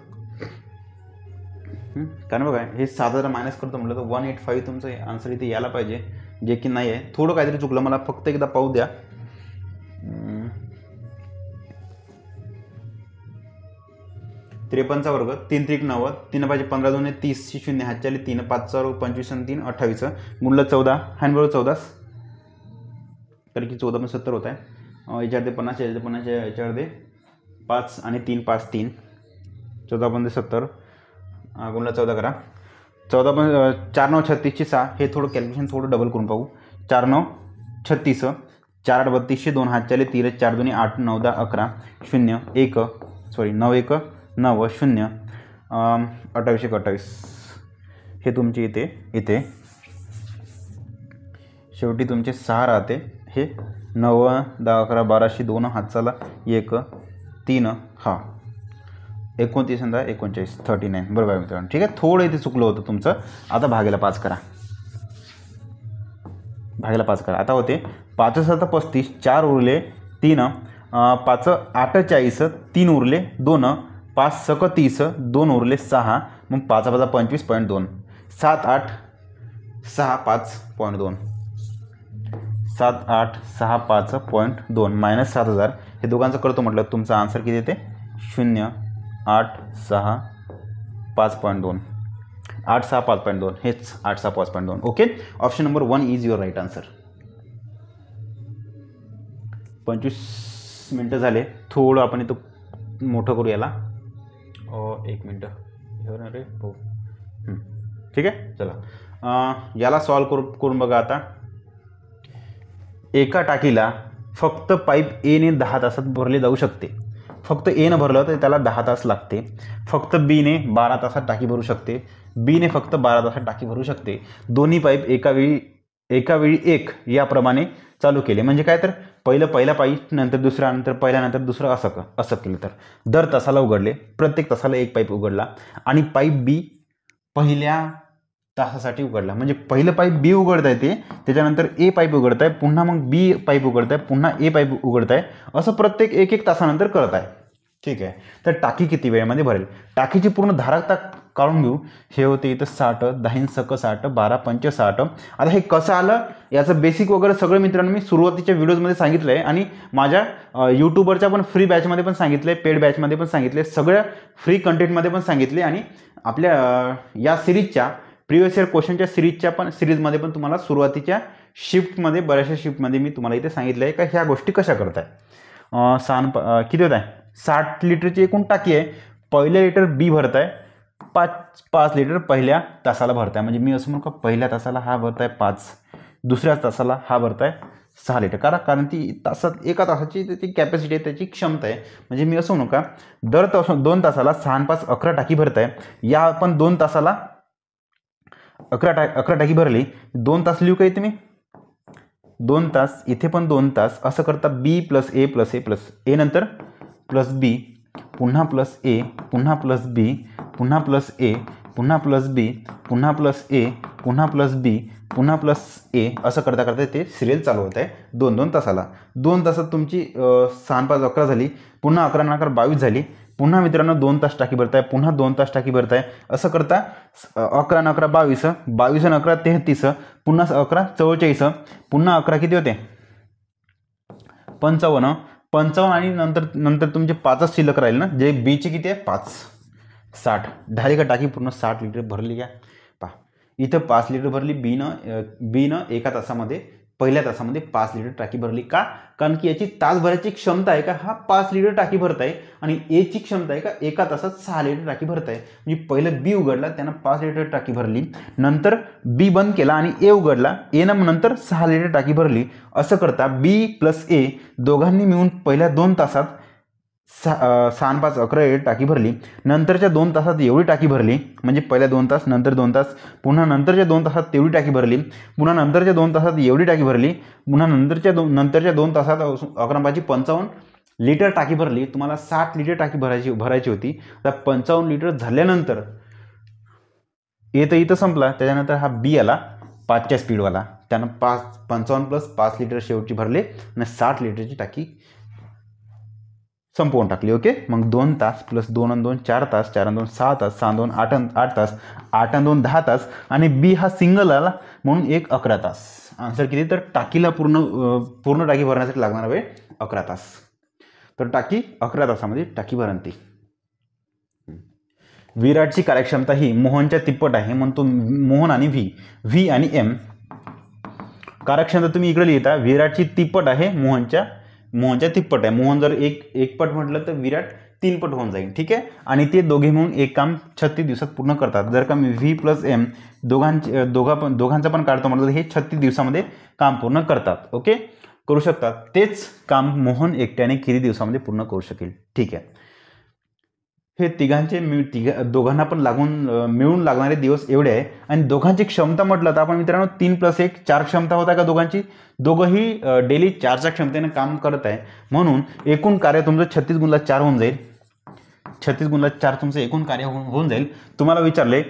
कारण बघा हे सात हजार मायनस करतो म्हटलं तर वन एट फाईव्ह तुमचं आन्सर इथे यायला पाहिजे जे की नाही आहे थोडं काहीतरी चुकलं मला फक्त एकदा पाहू द्या त्रेपन्नचा वर्ग तीन त्रिक नव्वद तीन पाहिजे पंधरा दोन तीस शून्य हातचाली तीन पाच पाचचा पंचवीस तीन अठ्ठावीस मुलं चौदा हँडबरोबर चौदा कारण की चौदा पण सत्तर होत आहे अर्धे पन्नास याच्या पन्नास याच्यामध्ये पाच आणि तीन पाच तीन चौदा पंधरा सत्तर गुणला चौदा करा चौदा पण चार नऊ छत्तीसशे सहा हे थोडं कॅल्क्युलेशन थोडं डबल करून पाहू चार नऊ छत्तीस चार आठ बत्तीसशे दोन चाले तीर चार दोन्ही आठ नऊ दहा अकरा शून्य एक सॉरी नऊ एक नव शून्य अठ्ठावीस एक अठ्ठावीस हे तुमचे इथे इथे शेवटी तुमचे सहा राहते हे नऊ दहा अकरा बाराशे दोन हात चाला एक तीन हा एकोणतीस आणि एकोणचाळीस थर्टी नाईन बरोबर आहे मित्रांनो ठीक आहे थोडं इथे चुकलं होतं तुमचं आता भागेला पाच करा भागेला पाच करा आता होते पाच सात पस्तीस चार उरले तीन पाच चाळीस तीन उरले दोन पाच सक तीस दोन उरले सहा मग पाच पाच पंचवीस पॉईंट दोन सात आठ सहा पाच पॉईंट दोन सात आठ सहा पाच पॉईंट दोन मायनस सात हजार हे दोघांचं करतो म्हटलं तुमचा आन्सर किती येते शून्य आठ सहा पाच पॉईंट दोन आठ सहा पाच पॉईंट दोन हेच आठ सहा पाच पॉईंट दोन okay option number one is your right answer पंचवीस मिनटं झाले थोडं आपण इथं मोठं करू याला एक मिनटं हे रे हो ठीक आहे चला याला सॉल्व करू करून बघा आता एका टाकीला फक्त पाईप एने दहा तासात भरले जाऊ शकते फक्त एनं भरलं तर त्याला दहा तास लागते फक्त बीने बारा तासात टाकी भरू शकते बीने फक्त बारा तासात टाकी भरू शकते दोन्ही पाईप एका वेळी एका वेळी एक याप्रमाणे चालू केले म्हणजे काय तर पहिलं पहिला पाईप नंतर दुसरा नंतर पहिल्यानंतर दुसरं असं क असं केलं तर दर तासाला उघडले प्रत्येक तासाला एक पाईप उघडला आणि पाईप बी पहिल्या तासासाठी उघडला म्हणजे पहिलं पाईप बी उघडत आहे ते त्याच्यानंतर ए पाईप उघडत आहे पुन्हा मग बी पाईप उघडत आहे पुन्हा ए पाईप उघडत आहे असं प्रत्येक एक एक तासानंतर करत आहे ठीक आहे तर टाकी किती वेळेमध्ये भरेल टाकीची पूर्ण धारकता काढून घेऊ हे होते इथं साठ दहा सक साठ बारा पंच साठ आता हे कसं आलं याचं बेसिक वगैरे सगळं मित्रांनो मी सुरुवातीच्या व्हिडिओजमध्ये सांगितलं आहे आणि माझ्या यूट्यूबरच्या पण फ्री बॅचमध्ये पण सांगितलं आहे पेड बॅचमध्ये पण सांगितले सगळ्या फ्री कंटेंटमध्ये पण सांगितले आणि आपल्या या सिरीजच्या प्रिव्हियस इयर क्वेश्चनच्या सिरीजच्या पण सिरीजमध्ये पण तुम्हाला सुरुवातीच्या शिफ्टमध्ये बऱ्याचशा शिफ्टमध्ये मी तुम्हाला इथे सांगितलं आहे का ह्या गोष्टी कशा करताय सान किती होत आहे साठ लिटरची एकूण टाकी आहे पहिल्या लिटर बी भरताय आहे पाच पाच लिटर पहिल्या तासाला भरताय म्हणजे मी असं म्हणू का पहिल्या तासाला हा भरताय पाच दुसऱ्या तासाला हा भरताय सहा लिटर कारण कारण ती तासात एका तासाची त्याची कॅपॅसिटी आहे त्याची क्षमता आहे म्हणजे मी असं म्हणू का दर तास दोन तासाला सहा अकरा टाकी भरताय या पण दोन तासाला अकरा टा अकरा टाकी भरली दोन तास लिहू का इथे मी दोन तास इथे पण दोन तास असं करता B plus A plus A plus A नंतर प्लस बी पुन्हा प्लस ए पुन्हा प्लस बी पुन्हा प्लस ए पुन्हा प्लस बी पुन्हा प्लस ए पुन्हा प्लस बी पुन्हा प्लस ए असं करता करता ते सिरियल चालू होत आहे दोन दोन तासाला दोन तासात तुमची सहा पाच अकरा झाली पुन्हा अकरा नकार बावीस झाली पुन्हा मित्रांनो दोन तास टाकी भरताय पुन्हा दोन तास टाकी भरताय असं करता अकरा न अकरा बावीस बावीस न अकरा तेहतीस पुन्हा अकरा चव्वेचाळीस पुन्हा अकरा किती होते पंचावन्न पंचावन्न आणि नंतर नंतर तुमचे पाचच शिल्लक राहील ना जे बीचे किती आहे पाच साठ ढाली का टाकी पूर्ण साठ लिटर भरली का पा इथं पाच लिटर भरली बी न बी न एका तासामध्ये पहिल्या तासामध्ये पाच लिटर टाकी भरली का कारण की याची तासभराची क्षमता आहे का हा पाच लिटर टाकी भरत आहे आणि एची क्षमता आहे का एका तासात सहा लिटर टाकी भरत आहे म्हणजे पहिलं बी उघडला त्यानं पाच लिटर टाकी भरली नंतर बी बंद केला आणि ए उघडला एनं नंतर सहा लिटर टाकी भरली असं करता बी प्लस ए दोघांनी मिळून पहिल्या दोन तासात सा सहा अकरा टाकी भरली नंतरच्या दोन तासात एवढी टाकी भरली म्हणजे पहिल्या दोन तास नंतर दोन तास पुन्हा नंतरच्या दोन तासात तेवढी टाकी भरली पुन्हा नंतरच्या दोन तासात एवढी टाकी भरली पुन्हा नंतरच्या दोन नंतरच्या दोन तासात अकरा पाचशे पंचावन्न लिटर टाकी भरली तुम्हाला साठ लिटर टाकी भरायची भरायची होती तर पंचावन्न लिटर झाल्यानंतर येतं इथं संपला त्याच्यानंतर हा बी आला पाचच्या स्पीडवाला त्यानं पाच पंचावन्न प्लस पाच लिटर शेवटची भरले आणि साठ लिटरची टाकी संपवून टाकली ओके मग दोन तास प्लस दोन आणि दोन चार तास चार दोन सहा तास सहा दोन आठ आठ तास आठ दोन दहा तास आणि बी हा सिंगल आला म्हणून एक अकरा तास आन्सर किती तर टाकीला पूर्ण पूर्ण टाकी भरण्यासाठी लागणार वेळ अकरा तास तर टाकी अकरा तासामध्ये टाकी भरणते विराटची कार्यक्षमता ही मोहनच्या तिप्पट आहे म्हणतो मोहन आणि व्ही व्ही आणि एम कार्यक्षमता तुम्ही इकडे लिहिता विराटची तिप्पट आहे मोहनच्या मोहनच्या तिप्पट आहे मोहन जर एक एक पट म्हटलं तर विराट तीन पट होऊन जाईल ठीक आहे आणि ते दोघे मिळून एक काम छत्तीस दिवसात पूर्ण करतात जर का मी व्ही प्लस एम दोघांचे दोघा पण दोघांचा पण काढतो म्हटलं तर हे छत्तीस दिवसामध्ये काम पूर्ण करतात ओके करू शकतात तेच काम मोहन एकट्याने किती दिवसामध्ये पूर्ण करू शकेल ठीक आहे हे तिघांचे मिळ तिघा दोघांना पण लागून मिळून लागणारे दिवस एवढे आहे आणि दोघांची क्षमता म्हटलं तर आपण मित्रांनो तीन प्लस एक चार क्षमता होता का दोघांची दोघंही डेली चारच्या क्षमतेने काम करत आहे म्हणून एकूण कार्य तुमचं छत्तीस गुणला चार होऊन जाईल छत्तीस गुणला चार तुमचं एकूण कार्य होऊन जाईल तुम्हाला विचारले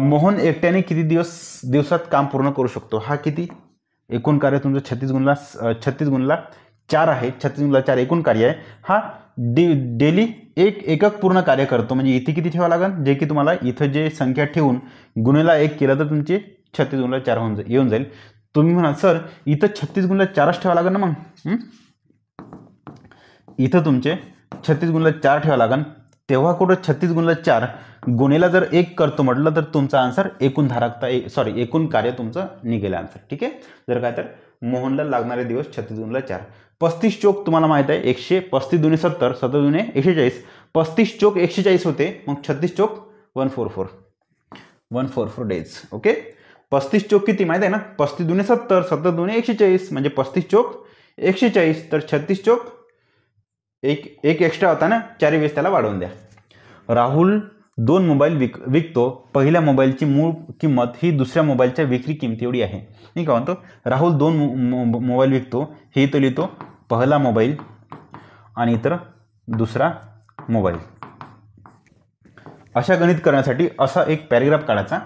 मोहन एकट्याने किती दिवस दिवसात काम पूर्ण करू शकतो हा किती एकूण कार्य तुमचं छत्तीस गुणला छत्तीस गुणला चार आहे छत्तीस गुणला चार एकूण कार्य आहे हा डेली एक एकक पूर्ण कार्य करतो म्हणजे इथे किती ठेवावं लागेल जे की तुम्हाला इथं जे संख्या ठेवून गुन्हेला एक केलं तर तुमचे छत्तीस गुणला चार होऊन जाईल येऊन जाईल तुम्ही म्हणाल सर इथं छत्तीस गुणला चारच ठेवा लागेल ना मग इथं तुमचे छत्तीस गुणला चार ठेवा लागेल तेव्हा कुठं छत्तीस गुणला चार गुन्हेला जर एक करतो म्हटलं तर तुमचा आन्सर एकूण धारकता एक सॉरी एकूण कार्य तुमचं निघेल आन्सर ठीक आहे जर काय तर मोहनला लागणारे दिवस छत्तीस गुणला चार पस्तीस चोक तुम्हाला माहीत आहे एकशे पस्तीस दोन्ही सत्तर सत्तर जुने एकशे चाळीस पस्तीस चोक एकशे चाळीस होते मग छत्तीस चोक one four four one four four days okay पस्तीस चोक किती माहीत आहे ना पस्तीस दुने सत्तर सत्तर दुने एकशे चाळीस म्हणजे पस्तीस चोक एकशे चाळीस तर छत्तीस चोक एक एक एक्स्ट्रा होता ना चारी वेळेस त्याला वाढवून द्या राहुल दोन मोबाईल विक विकतो पहिल्या मोबाईलची मूळ किंमत ही दुसऱ्या मोबाईलच्या विक्री किंमती एवढी आहे मी काय म्हणतो राहुल दोन मोबाईल विकतो हे तो लिहितो पहिला मोबाईल आणि इतर दुसरा मोबाईल अशा गणित करण्यासाठी असा एक पॅरेग्राफ काढायचा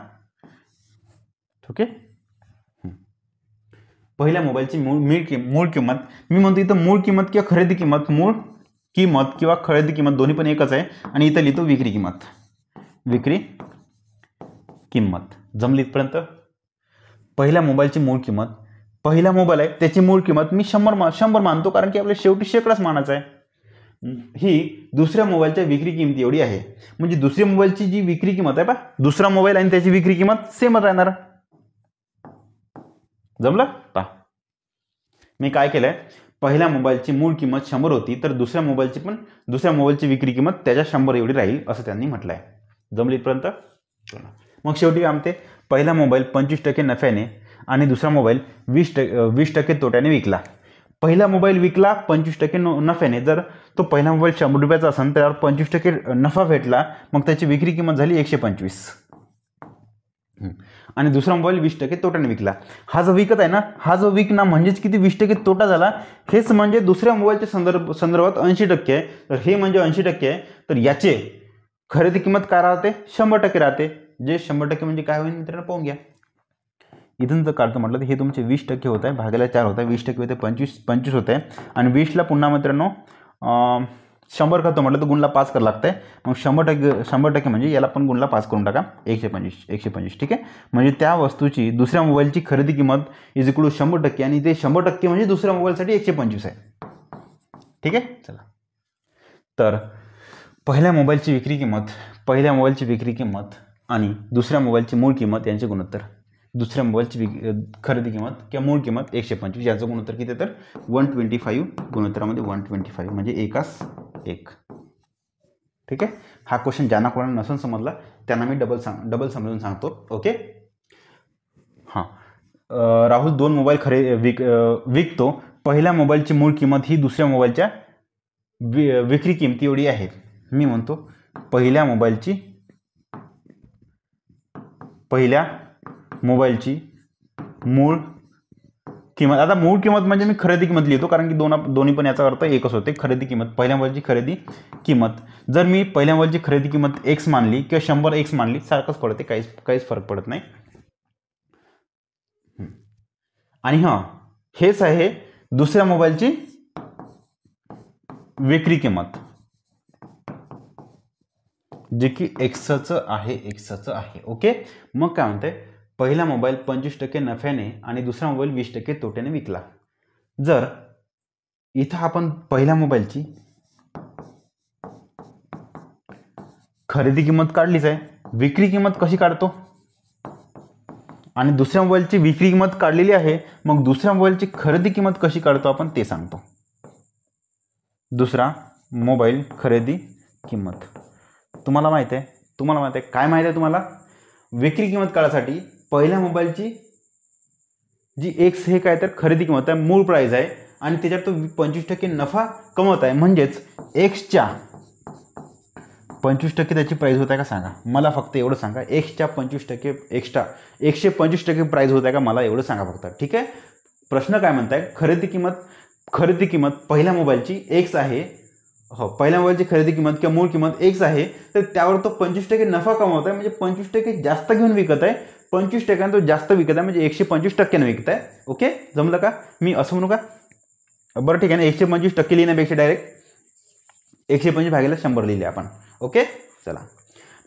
ओके पहिल्या मोबाईलची मूळ मूळ कि मूळ किंमत मी म्हणतो इथं मूळ किंमत किंवा खरेदी किंमत मूळ किंमत किंवा खरेदी किंमत दोन्ही पण एकच आहे आणि इथं लिहितो विक्री किंमत विक्री किंमत जमली इथपर्यंत पहिल्या मोबाईलची मूळ किंमत पहिला मोबाईल आहे त्याची मूळ किंमत मी शंभर मा शंभर मानतो कारण की आपल्याला शेवटी शेकडाच मानायचा आहे ही दुसऱ्या मोबाईलच्या विक्री किंमत एवढी आहे म्हणजे दुसऱ्या मोबाईलची जी विक्री किंमत आहे पा दुसरा मोबाईल आणि त्याची विक्री किंमत सेमच राहणार जमलं पा मी काय केलंय पहिल्या मोबाईलची मूळ किंमत शंभर होती तर दुसऱ्या मोबाईलची पण दुसऱ्या मोबाईलची विक्री किंमत त्याच्या शंभर एवढी राहील असं त्यांनी म्हटलंय जमलं इथपर्यंत मग शेवटी आमते पहिला मोबाईल पंचवीस टक्के नफ्याने आणि दुसरा मोबाईल वीस टक्के वीस टक्के तोट्याने विकला पहिला मोबाईल विकला पंचवीस टक्के नफ्याने जर तो पहिला मोबाईल शंभर रुपयाचा असेल त्यावर पंचवीस टक्के नफा भेटला मग त्याची विक्री किंमत झाली एकशे पंचवीस आणि दुसरा मोबाईल वीस टक्के तोट्याने विकला हा जो विकत आहे ना हा जो विकना म्हणजेच किती वीस टक्के तोटा झाला हेच म्हणजे दुसऱ्या मोबाईलच्या संदर्भ संदर्भात ऐंशी टक्के आहे तर हे म्हणजे ऐंशी टक्के आहे तर याचे खरेदी किंमत काय राहते शंभर टक्के राहते जे शंभर टक्के म्हणजे काय होईल मित्रांनो पाहून घ्या इथून जर काढतो म्हटलं तर हे तुमचे वीस टक्के होत आहे भागायला चार होत आहे वीस टक्के होते पंचवीस पंचवीस होत आहे आणि वीसला पुन्हा मित्रांनो शंभर करतो म्हटलं तर गुणला पास करावं लागतंय मग शंभर टक्के शंभर टक्के म्हणजे याला पण गुणला पास करून टाका एकशे पंचवीस एकशे पंचवीस ठीक आहे म्हणजे त्या वस्तूची दुसऱ्या मोबाईलची खरेदी किंमत इज इकडू शंभर टक्के आणि ते शंभर टक्के म्हणजे दुसऱ्या मोबाईलसाठी एकशे पंचवीस आहे ठीक आहे चला तर पहिल्या मोबाईलची विक्री किंमत पहिल्या मोबाईलची विक्री किंमत आणि दुसऱ्या मोबाईलची मूळ किंमत यांचे गुणोत्तर दुसऱ्या मोबाईलची विक खरेदी किंमत किंवा मूळ किंमत एकशे पंचवीस याचं गुणोत्तर किती तर वन ट्वेंटी फाईव्ह गुणोत्तरामध्ये वन ट्वेंटी फाईव्ह म्हणजे एकास एक ठीक आहे हा क्वेश्चन ज्यांना कोणाला नसून समजला त्यांना मी डबल सांग डबल समजून सांगतो ओके हां राहुल दोन मोबाईल खरे विक विकतो पहिल्या मोबाईलची मूळ किंमत ही दुसऱ्या मोबाईलच्या वि विक्री किमती एवढी आहे मी म्हणतो पहिल्या मोबाईलची पहिल्या मोबाईलची मूळ किंमत आता मूळ किंमत म्हणजे मी खरेदी किंमत लिहितो कारण की दोन दोन्ही पण याचा अर्थ एकच होते खरेदी किंमत पहिल्या मोबाईलची खरेदी किंमत जर मी पहिल्या मोबाईलची खरेदी किंमत एक्स मानली किंवा शंभर एक्स मानली सारखंच पडते काहीच काहीच फरक पडत नाही आणि हां हेच आहे दुसऱ्या मोबाईलची विक्री किंमत जे की एक्सचं आहे एक्सचं आहे ओके मग काय म्हणते पहिला मोबाईल पंचवीस टक्के नफ्याने आणि दुसरा मोबाईल वीस टक्के तोट्याने विकला जर इथं आपण पहिल्या मोबाईलची खरेदी किंमत काढलीच आहे विक्री किंमत कशी काढतो आणि दुसऱ्या मोबाईलची विक्री किंमत काढलेली आहे मग दुसऱ्या मोबाईलची खरेदी किंमत कशी काढतो आपण ते सांगतो दुसरा मोबाईल खरेदी किंमत तुम्हाला माहिती आहे तुम्हाला माहिती आहे काय माहिती आहे तुम्हाला विक्री किंमत काळासाठी पहिल्या मोबाईलची जी एक्स हे काय तर खरेदी किंमत आहे मूळ प्राईज आहे आणि त्याच्यात तो पंचवीस टक्के नफा कमवत आहे म्हणजेच एक्सच्या पंचवीस टक्के त्याची प्राईज होत आहे का सांगा मला फक्त एवढं सांगा एक्सच्या पंचवीस टक्के एक्स्ट्रा एकशे पंचवीस टक्के प्राईज होत आहे का मला एवढं सांगा फक्त ठीक आहे प्रश्न काय म्हणताय खरेदी किंमत खरेदी किंमत पहिल्या मोबाईलची एक्स आहे हो पहिल्या मोबाईलची खरेदी किंमत किंवा मूळ किंमत एकच आहे तर त्यावर तो पंचवीस टक्के नफा कमवत आहे म्हणजे पंचवीस टक्के जास्त घेऊन विकत आहे पंचवीस टक्क्यानं तो जास्त विकत आहे म्हणजे एकशे पंचवीस टक्क्याने विकत आहे ओके जमलं का मी असं म्हणू का बरं ठीक आहे ना एकशे पंचवीस टक्के लिहिण्यापेक्षा डायरेक्ट एकशे पंचवीस भागेला शंभर लिहिले आपण ओके चला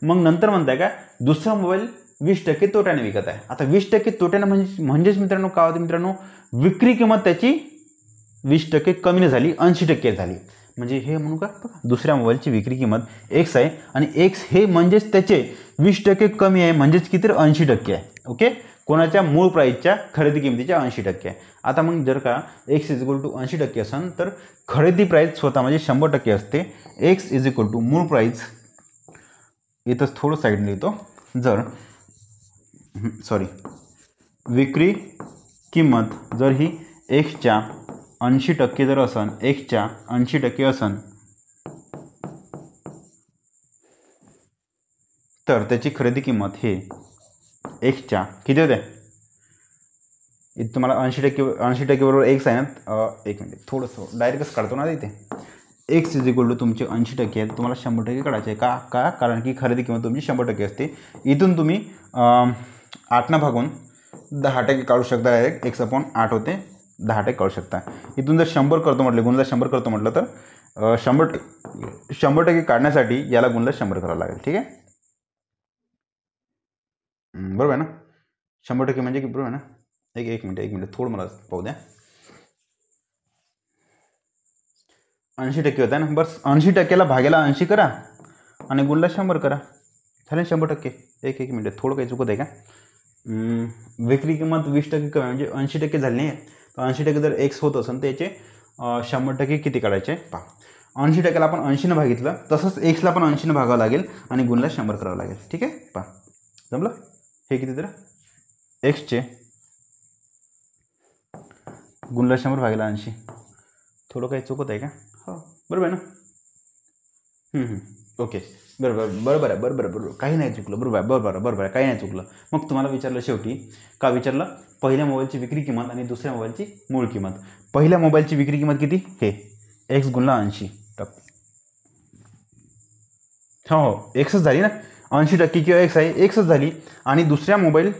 मग नंतर म्हणताय का दुसरा मोबाईल वीस टक्के तोट्याने विकत आहे आता वीस टक्के तोट्याने म्हणजे म्हणजेच मित्रांनो काय होतं मित्रांनो विक्री किंमत त्याची वीस टक्के कमी झाली ऐंशी टक्के झाली म्हणजे हे म्हणू का दुसऱ्या मोबाईलची विक्री किंमत एक्स आहे आणि एक्स हे म्हणजेच त्याचे वीस टक्के कमी आहे म्हणजेच किती ऐंशी टक्के आहे ओके कोणाच्या मूळ प्राईसच्या खरेदी किमतीच्या ऐंशी टक्के आहे आता मग जर का एक्स इज इक्वल टू ऐंशी टक्के असेल तर खरेदी प्राईस स्वतः म्हणजे शंभर टक्के असते एक्स इज इक्वल टू मूळ प्राईस इथंच थोडं साईड येतो जर सॉरी विक्री किंमत जर ही एक्सच्या ऐंशी टक्के जर असन एक्सच्या ऐंशी टक्के असन तर त्याची खरेदी किंमत हे एक्सच्या किती होते इथे तुम्हाला ऐंशी टक्के ऐंशी टक्के बरोबर एक्स आहे ना एक मिनिट थोडंसं डायरेक्टच काढतो ना इथे एक्स इज इक्वल टू तुमचे ऐंशी टक्के आहेत तुम्हाला शंभर टक्के काढायचे आहे का का कारण की खरेदी किंमत तुमची शंभर टक्के असते इथून तुम्ही आठनं भागून दहा टक्के काढू शकता डायरेक्ट एक्स अपॉन आठ होते दहा टक्के कळू शकता इथून जर शंभर करतो म्हटलं गुणला शंभर करतो म्हटलं तर शंभर शंभर टक्के काढण्यासाठी याला गुणला शंभर करावं लागेल ठीक आहे बरोबर आहे ना शंभर टक्के म्हणजे की बरोबर आहे ना एक एक मिनिट एक मिनिट थोडं मला पाहू द्या ऐंशी टक्के होता ना बस ऐंशी टक्क्याला भागेला ऐंशी करा आणि गुणला शंभर करा झाले शंभर टक्के एक एक मिनिट थोडं काही चुकत आहे का विक्री किंमत वीस टक्के कमी म्हणजे ऐंशी टक्के झाले नाही ऐंशी टक्के जर एक्स होत असेल याचे शंभर टक्के किती काढायचे पा ऐंशी टक्क्याला आपण ऐंशीनं भागितलं तसंच एक्सला पण ऐंशीनं भागावं लागेल आणि गुणला शंभर करावं लागेल ठीक आहे पहा जमलं हे किती तर एक्सचे गुणला शंभर भागेला ऐंशी थोडं काही चुकत आहे का हो बरोबर आहे ना ओके बरोबर बरोबर आहे बरोबर बरोबर काही नाही चुकलं बरोबर आहे बरोबर बरोबर आहे काही नाही चुकलं मग तुम्हाला विचारलं शेवटी का विचारलं पहिल्या मोबाईलची विक्री किंमत आणि दुसऱ्या मोबाईलची मूळ किंमत पहिल्या मोबाईलची विक्री किंमत किती हे एक्स गुणला ऐंशी टक्के हो हो एक्सच झाली ना ऐंशी टक्के किंवा एक्स आहे एक्सच झाली आणि दुसऱ्या मोबाईल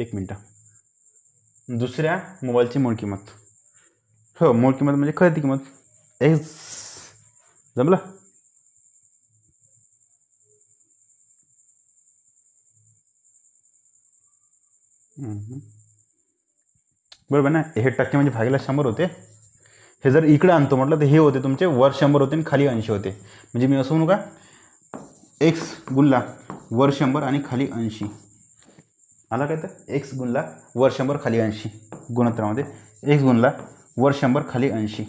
एक मिनिट दुसऱ्या मोबाईलची मूळ किंमत हो मूळ किंमत म्हणजे खरेदी किंमत एक्स जमलं बरोबर ना हे टक्के म्हणजे भागीला शंभर होते हे जर इकडे आणतो म्हटलं तर हे होते तुमचे वर शंभर होते आणि खाली ऐंशी होते म्हणजे मी असं म्हणू का एक्स गुणला वर शंभर आणि खाली ऐंशी आला काय तर एक्स गुणला वर शंभर खाली ऐंशी गुणोत्तरामध्ये एक्स गुणला वर शंभर खाली ऐंशी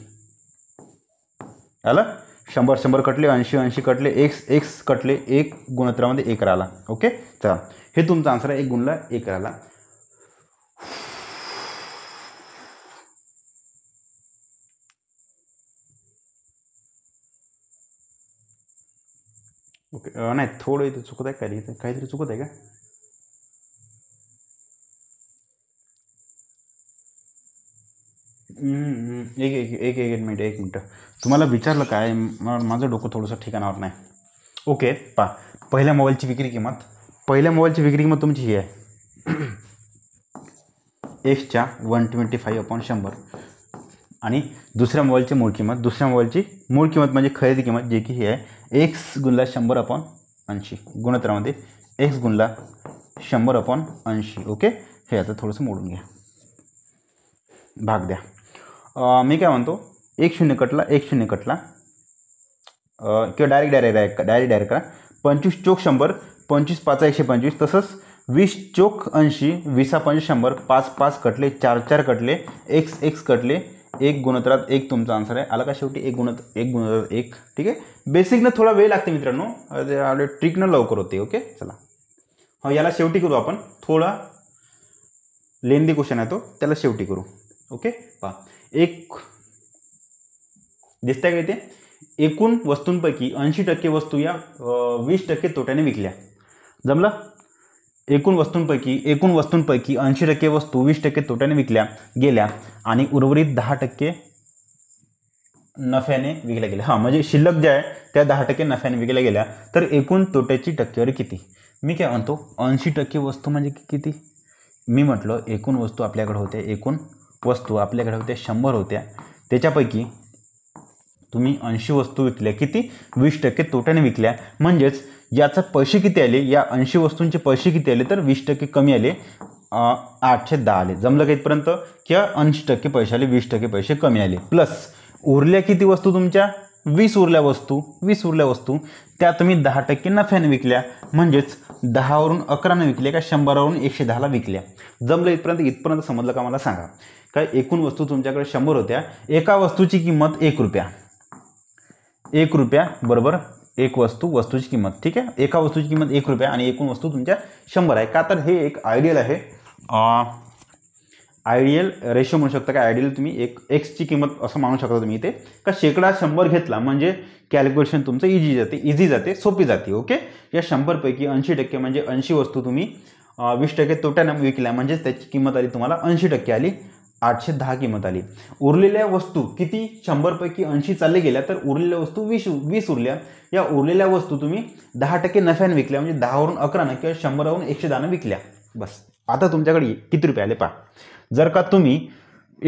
आला शंभर शंभर कटले ऐंशी ऐंशी कटले एक्स एक्स कटले एक गुणोत्तरामध्ये एक राहिला ओके चला हे तुमचा आन्सर आहे एक गुणला एक राहिला ओके नाही थोडं इथं चुकत आहे काही काहीतरी चुकत आहे का एक एक एक एक मिनिट एक मिनटं तुम्हाला विचारलं काय माझं डोकं थोडंसं ठिकाणावर नाही ओके पा पहिल्या मोबाईलची विक्री किंमत पहिल्या मोबाईलची विक्री किंमत तुमची ही आहे एक्सच्या वन ट्वेंटी फाईव्ह अपॉन शंभर आणि दुसऱ्या मोबाईलची मूळ किंमत दुसऱ्या मोबाईलची मूळ किंमत म्हणजे खरेदी किंमत जे की ही आहे एक्स गुणला शंभर अपॉन ऐंशी गुणोत्तरामध्ये एक्स गुणला शंभर अपॉन ऐंशी ओके हे आता थोडंसं मोडून घ्या भाग द्या मी काय म्हणतो एक शून्य कटला एक शून्य कटला किंवा direct direct direct direct direct करा पंचवीस चोक शंभर पंचवीस पाच एकशे पंचवीस तसंच वीस चोक ऐंशी वीसा पंचवीस शंभर पाच पाच कटले चार चार कटले एक्स एक्स कटले एक गुणोत्तरात एक तुमचा आन्सर आहे आला का शेवटी एक गुणत एक गुणोत्तरात एक ठीक आहे बेसिकनं थोडा वेळ लागते मित्रांनो आपले ट्रिकनं लवकर होते ओके चला हो याला शेवटी करू आपण थोडा लेंदी क्वेश्चन आहे तो त्याला शेवटी करू ओके पहा एक दिसतंय का इथे एकूण वस्तूंपैकी ऐंशी टक्के वस्तू या वीस टक्के तोट्याने विकल्या जमलं एकूण वस्तूंपैकी एकूण वस्तूंपैकी ऐंशी टक्के वस्तू वीस टक्के तोट्याने विकल्या गेल्या आणि उर्वरित दहा टक्के नफ्याने विकल्या गेल्या हां म्हणजे शिल्लक ज्या आहे त्या दहा टक्के नफ्याने विकल्या गेल्या तर एकूण तोट्याची टक्केवारी किती मी काय म्हणतो ऐंशी टक्के वस्तू म्हणजे किती मी म्हटलं एकूण वस्तू आपल्याकडे होत्या एकूण वस्तू आपल्याकडे होत्या शंभर होत्या त्याच्यापैकी तुम्ही ऐंशी वस्तू विकल्या किती वीस टक्के तोट्याने विकल्या म्हणजेच याचं पैसे किती आले या ऐंशी वस्तूंचे पैसे किती आले तर वीस टक्के कमी आले आठशे दहा आले जमलं का इथपर्यंत किंवा ऐंशी टक्के पैसे आले वीस टक्के पैसे कमी आले प्लस उरल्या किती वस्तू तुमच्या वीस उरल्या वस्तू वीस उरल्या वस्तू त्या तुम्ही दहा टक्के नफ्याने विकल्या म्हणजेच दहावरून अकराने विकल्या का शंभरावरून एकशे दहाला विकल्या जमलं इथपर्यंत इथपर्यंत समजलं का मला सांगा काय एकूण वस्तू तुमच्याकडे शंभर होत्या एका वस्तूची किंमत एक रुपया एक रुपया बरोबर एक वस्तू वस्तूची किंमत ठीक आहे एका वस्तूची किंमत एक रुपये आणि एकूण वस्तू तुमच्या शंभर आहे का तर हे एक आयडियल आहे आयडियल रेशो म्हणू शकता का आयडियल तुम्ही एक एक्सची किंमत असं मानू शकता तुम्ही इथे का शेकडा शंभर घेतला म्हणजे कॅल्क्युलेशन तुमचं इजी जाते इझी जाते सोपी जाते ओके या शंभरपैकी ऐंशी टक्के म्हणजे ऐंशी वस्तू तुम्ही वीस टक्के तोट्यानं विकल्या म्हणजेच त्याची किंमत आली तुम्हाला ऐंशी टक्के आली आठशे दहा किंमत आली उरलेल्या वस्तू किती शंभरपैकी ऐंशी चालले गेल्या तर उरलेल्या वस्तू वीस वीस उरल्या या उरलेल्या वस्तू तुम्ही दहा टक्के नफ्यानं विकल्या म्हणजे दहावरून अकरानं किंवा शंभरावरून एकशे दहानं विकल्या बस आता तुमच्याकडे किती रुपये आले पहा जर का तुम्ही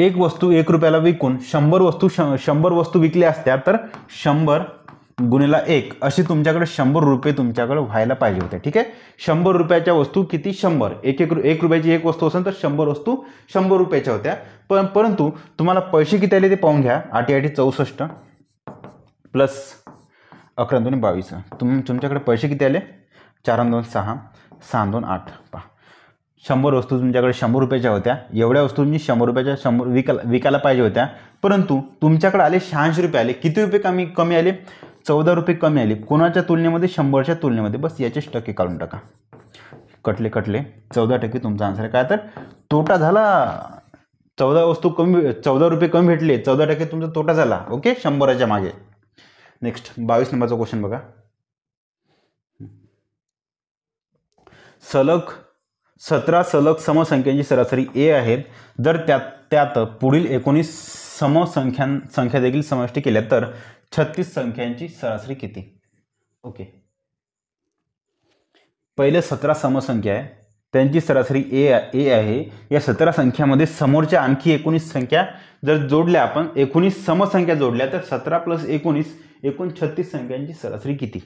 एक वस्तू एक रुपयाला विकून शंभर वस्तू श शंभर वस्तू विकल्या असत्या तर शंभर गुणिला एक अशी तुमच्याकडे शंभर रुपये तुमच्याकडे व्हायला पाहिजे होते ठीक आहे शंभर रुपयाच्या वस्तू किती शंभर एक एक एक रुपयाची एक वस्तू असेल तर शंभर वस्तू शंभर रुपयाच्या होत्या पण परंतु तुम्हाला पैसे किती आले ते पाहून घ्या आठी आठी चौसष्ट प्लस अकरा दोन बावीस तुम तुमच्याकडे पैसे किती आले चार दोन सहा सहा दोन आठ पहा शंभर वस्तू तुमच्याकडे शंभर रुपयाच्या होत्या एवढ्या वस्तू तुम्ही शंभर रुपयाच्या शंभर विकायला विकायला पाहिजे होत्या परंतु तुमच्याकडे आले शहाऐंशी रुपये आले किती रुपये कमी कमी आले चौदा रुपये कमी आली कोणाच्या तुलनेमध्ये शंभरच्या तुलनेमध्ये बस याचेच टक्के काढून टाका कटले कटले चौदा टक्के तुमचा आन्सर काय तर तोटा झाला चौदा वस्तू कमी चौदा रुपये कमी भेटले चौदा टक्के तुमचा तोटा झाला ओके शंभराच्या मागे नेक्स्ट बावीस नंबरचा क्वेश्चन बघा सलग सतरा सलग समसंख्यांची सरासरी ए आहेत जर त्यात त्यात पुढील एकोणीस समसंख्या संख्या संख्या देखील समाविष्ट केल्या तर छत्तीस संख्यांची सरासरी किती ओके पहिले सतरा समसंख्या आहे त्यांची सरासरी ए ए आहे या सतरा संख्यामध्ये समोरच्या आणखी एकोणीस संख्या जर जोडल्या आपण एकोणीस समसंख्या जोडल्या तर सतरा प्लस एकोणीस एकूण छत्तीस संख्यांची सरासरी किती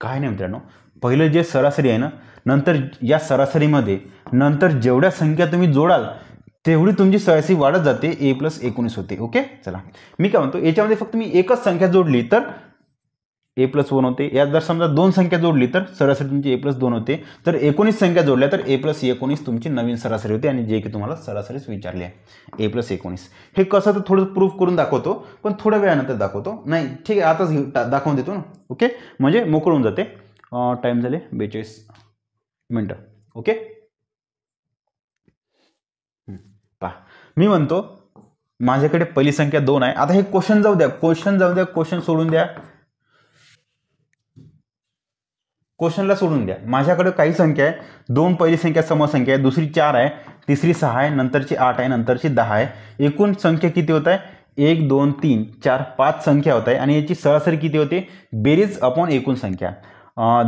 काय नाही मित्रांनो पहिलं जे सरासरी आहे ना नंतर या सरासरीमध्ये नंतर जेवढ्या संख्या तुम्ही जोडाल तेवढी तुमची सयासी वाढत जाते ए प्लस एकोणीस होते ओके चला मी काय म्हणतो याच्यामध्ये फक्त मी एकच संख्या जोडली तर ए प्लस वन होते यात जर समजा दोन संख्या जोडली तर सरासरी तुमची ए प्लस दोन होते तर एकोणीस संख्या जोडल्या तर ए प्लस एकोणीस तुमची नवीन सरासरी होते आणि जे की तुम्हाला सरासरीच विचारली आहे ए प्लस एकोणीस हे कसं तर थोडं प्रूफ करून दाखवतो पण थोड्या वेळानंतर दाखवतो नाही ठीक आहे आताच दाखवून देतो ना ओके म्हणजे मोकळून जाते टाईम झाले बेचाळीस मिनटं ओके मी म्हणतो माझ्याकडे पहिली संख्या दोन आहे आता हे क्वेश्चन जाऊ द्या क्वेश्चन जाऊ द्या क्वेश्चन सोडून द्या क्वेश्चनला सोडून द्या माझ्याकडे काही संख्या आहे दोन पहिली संख्या समसंख्या आहे दुसरी चार आहे तिसरी सहा आहे नंतरची आठ आहे नंतरची दहा आहे एकूण संख्या किती होत आहे एक दोन तीन चार पाच संख्या होत आहे आणि याची सरासरी किती होते बेरीज अपॉन एकूण संख्या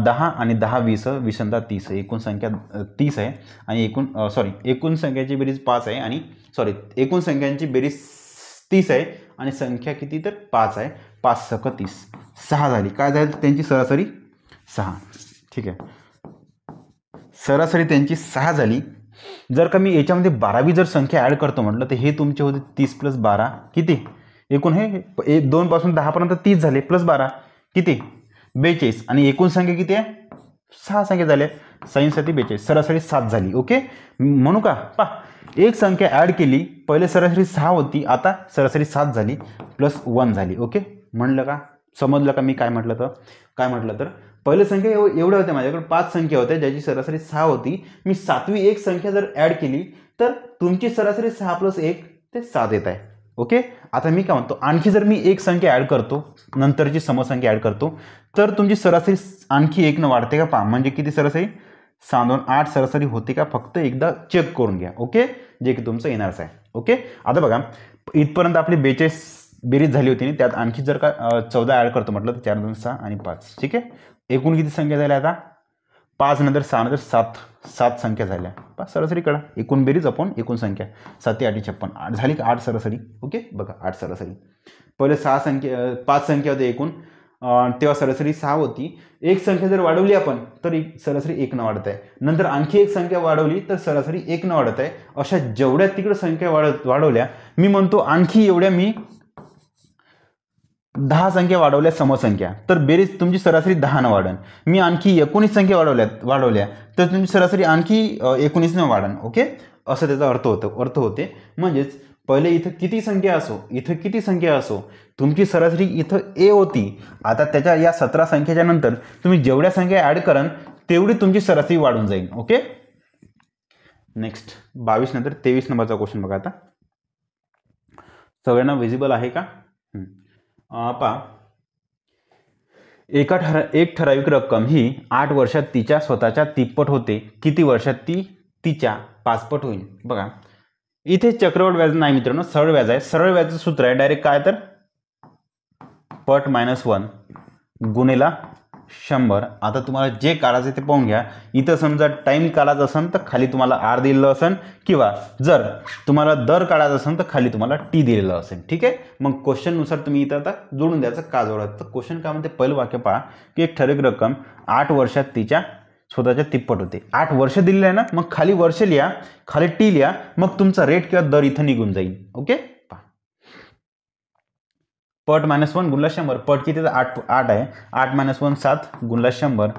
दहा आणि दहा वीस विसंदा तीस एकूण संख्या तीस आहे आणि एकूण सॉरी एकूण संख्याची बेरीज पाच आहे आणि सॉरी एकूण संख्यांची बेरीज तीस आहे आणि संख्या किती तर पाच आहे पाच सक तीस सहा झाली काय झाली त्यांची सरासरी सहा ठीक आहे सरासरी त्यांची सहा झाली जर का मी याच्यामध्ये बारावी जर संख्या ॲड करतो म्हटलं तर हे तुमचे होते तीस प्लस बारा किती एकूण हे दोनपासून दहापर्यंत तीस झाले प्लस बारा किती बेचाळीस आणि एकूण संख्या किती आहे सहा संख्या झाल्या साईनसाठी बेचाळीस सरासरी सात झाली ओके म्हणू का पा एक संख्या ॲड केली पहिले सरासरी सहा होती आता सरासरी सात झाली प्लस वन झाली ओके म्हणलं का समजलं का मी काय म्हटलं तर काय म्हटलं तर पहिले संख्या एव एवढ्या होत्या माझ्याकडे पाच संख्या होत्या ज्याची सरासरी सहा होती मी सातवी एक संख्या जर ॲड केली तर तुमची सरासरी सहा प्लस एक ते सात येत आहे ओके आता मी काय म्हणतो आणखी जर मी एक संख्या ॲड करतो नंतरची समसंख्या ॲड करतो तर तुमची सरासरी आणखी एक न वाढते का पा म्हणजे किती सरासरी सांधून आठ सरासरी होते का फक्त एकदा चेक करून घ्या ओके जे की तुमचं येणारच आहे ओके आता बघा इथपर्यंत आपली बेचाळीस बेरीज झाली होती त्यात आणखी जर का चौदा ॲड करतो म्हटलं तर चार दोन सहा आणि पाच ठीक आहे एकूण किती संख्या झाल्या आता पाच नंतर सहा नंतर सात सात संख्या झाल्या पाच सरासरी कळा एकूण बेरीज आपण एकूण संख्या ते आठ छप्पन आठ झाली का आठ सरासरी ओके बघा आठ सरासरी पहिले सहा संख्या पाच संख्या होते एकूण तेव्हा सरासरी सहा होती एक संख्या जर वाढवली आपण तर एक सरासरी एक न वाढत आहे नंतर आणखी एक संख्या वाढवली तर सरासरी एक न वाढत आहे अशा जेवढ्या तिकडं संख्या वाढ वाढवल्या मी म्हणतो आणखी एवढ्या मी दहा संख्या वाढवल्या समसंख्या तर बेरीज तुमची सरासरी दहानं वाढन मी आणखी एकोणीस संख्या वाढवल्या वाढवल्या तर तुमची सरासरी आणखी एकोणीसनं वाढन ओके असं त्याचा अर्थ होतो अर्थ होते म्हणजेच पहिले इथं किती संख्या असो इथं किती संख्या असो तुमची सरासरी इथं ए होती आता त्याच्या या सतरा संख्येच्या नंतर तुम्ही जेवढ्या संख्या ॲड कराल तेवढी तुमची सरासरी वाढून जाईल ओके नेक्स्ट बावीस नंतर तेवीस नंबरचा क्वेश्चन बघा आता सगळ्यांना विजिबल आहे का पा एका ठर एक ठराविक रक्कम ही आठ वर्षात तिच्या स्वतःच्या तिप्पट होते किती वर्षात ती तिच्या पाचपट होईल बघा इथे चक्रवाढ व्याज नाही मित्रांनो सरळ व्याज आहे सरळ व्याजाचं सूत्र आहे डायरेक्ट काय तर पट मायनस वन गुन्हेला शंभर आता तुम्हाला जे काढायचं ते पाहून घ्या इथं समजा टाईम काढायचं असेल तर खाली तुम्हाला आर दिलेलं असेल किंवा जर तुम्हाला दर काढायचा असेल तर खाली तुम्हाला टी दिलेलं असेल ठीक आहे मग क्वेश्चननुसार तुम्ही इथं आता जोडून द्यायचं का जोडायचं तर क्वेश्चन काय म्हणते पहिलं वाक्य पहा की एक ठरेक रक्कम आठ वर्षात तिच्या स्वतःच्या तिप्पट होते आठ वर्ष दिलेलं आहे ना मग खाली वर्ष लिहा खाली टी लिहा मग तुमचा रेट किंवा दर इथं निघून जाईल ओके पट मायनस वन गुणला शंभर पट किती तर आठ आठ आहे आठ मायनस वन सात गुणला शंभर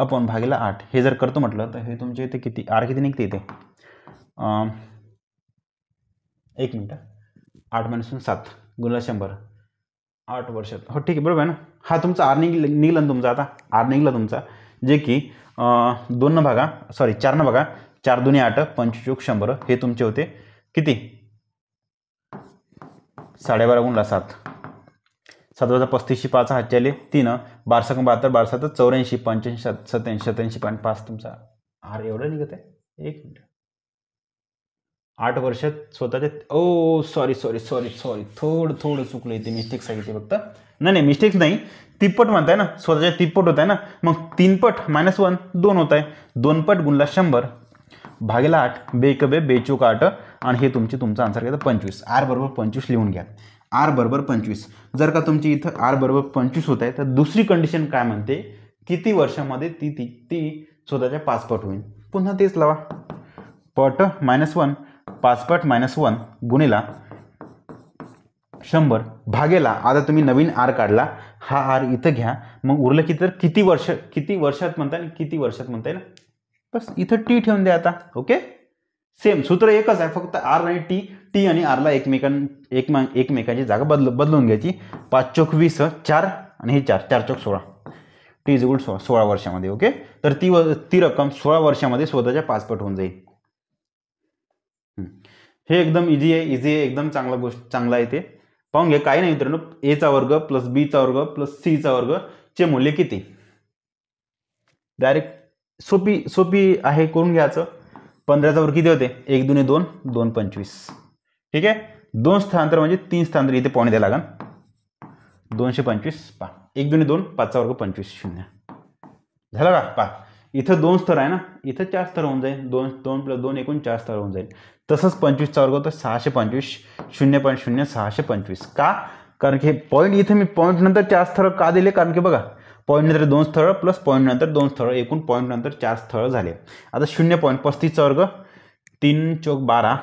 अपॉन भागेला आठ हे जर करतो म्हटलं तर हे तुमचे इथे किती आर किती निघते इथे एक मिनटं आठ मायनस वन सात गुणला शंभर आठ वर्षात हो ठीक आहे बरोबर आहे ना हा तुमचा आर निघ निघला ना तुमचा आता आर निघला तुमचा जे की दोन न भागा सॉरी चारनं भागा चार दोन्ही आठ पंचवीस शंभर हे तुमचे होते किती साडेबारा गुणला सात सात हजार पस्तीसशे पाच हातच्याले तीन बारसाक बहात्तर बारसात चौऱ्याऐंशी पंच्याऐंशी सत्याऐंशी सत्याऐंशी पॉईंट पाच तुमचा आर एवढं निघत आहे एक मिनिट आठ वर्षात स्वतःच्या oh sorry sorry sorry sorry थोडं थोडं चुकलं इथे मिस्टेक सांगितले फक्त नाही नाही मिस्टेक नाही तिप्पट म्हणताय ना स्वतःचे तिप्पट होत आहे ना मग तीनपट मायनस वन दोन होत आहे दोनपट गुणला शंभर भागेला आठ बे बेचूक आठ आणि हे तुमचे तुमचा आन्सर घ्या पंचवीस आर बरोबर पंचवीस लिहून घ्या आर बरोबर पंचवीस जर का तुमची इथं आर बरोबर पंचवीस होत आहे तर दुसरी कंडिशन काय म्हणते किती वर्षामध्ये ती ती ती स्वतःच्या पाचपट होईल पुन्हा तेच लावा पट मायनस वन पाचपट मायनस वन गुणिला शंभर भागेला आता तुम्ही नवीन आर काढला हा आर इथं घ्या मग उरलं की तर किती वर्ष किती वर्षात म्हणता येईल किती वर्षात म्हणता येईल बस इथं टी ठेवून द्या आता ओके सेम सूत्र एकच आहे फक्त आर आणि टी टी आणि आरला एकमेकां एकमा एकमेकांची जागा बदल बदलून घ्यायची पाच चोक वीस चार आणि हे चार चार चोक सोळा टी इज गुड सो सोळा वर्षामध्ये ओके तर ती व ती रक्कम सोळा वर्षामध्ये स्वतःच्या पाचपट होऊन जाईल हे एकदम इझी आहे इझी आहे एकदम चांगला गोष्ट चांगला आहे ते पाहून घ्या काही नाही मित्रांनो एचा वर्ग प्लस बीचा वर्ग प्लस सीचा वर्ग चे मूल्य किती डायरेक्ट सोपी सोपी आहे करून घ्यायचं पंधराचा वर्ग किती होते एक दुने दोन दोन पंचवीस ठीक आहे दोन स्थानांतर म्हणजे तीन स्थानांतर इथे पाहुणे द्यायला लागन दोनशे पंचवीस पा एक दोन्ही दोन पाचचा वर्ग पंचवीस शून्य झालं का पा इथं दोन स्तर आहे ना इथं चार स्तर होऊन जाईल दोन दोन प्लस दोन एकूण चार स्तर होऊन जाईल तसंच पंचवीसचा वर्ग होता सहाशे पंचवीस शून्य पॉईंट शून्य सहाशे पंचवीस का कारण की पॉईंट इथं मी पॉईंट नंतर चार स्थळ का दिले कारण की बघा पॉईंट नंतर दोन स्थळं प्लस पॉईंट नंतर दोन स्थळं एकूण पॉईंट नंतर चार स्थळं झाले आता शून्य पॉईंट पस्तीसचा वर्ग तीन चौक बारा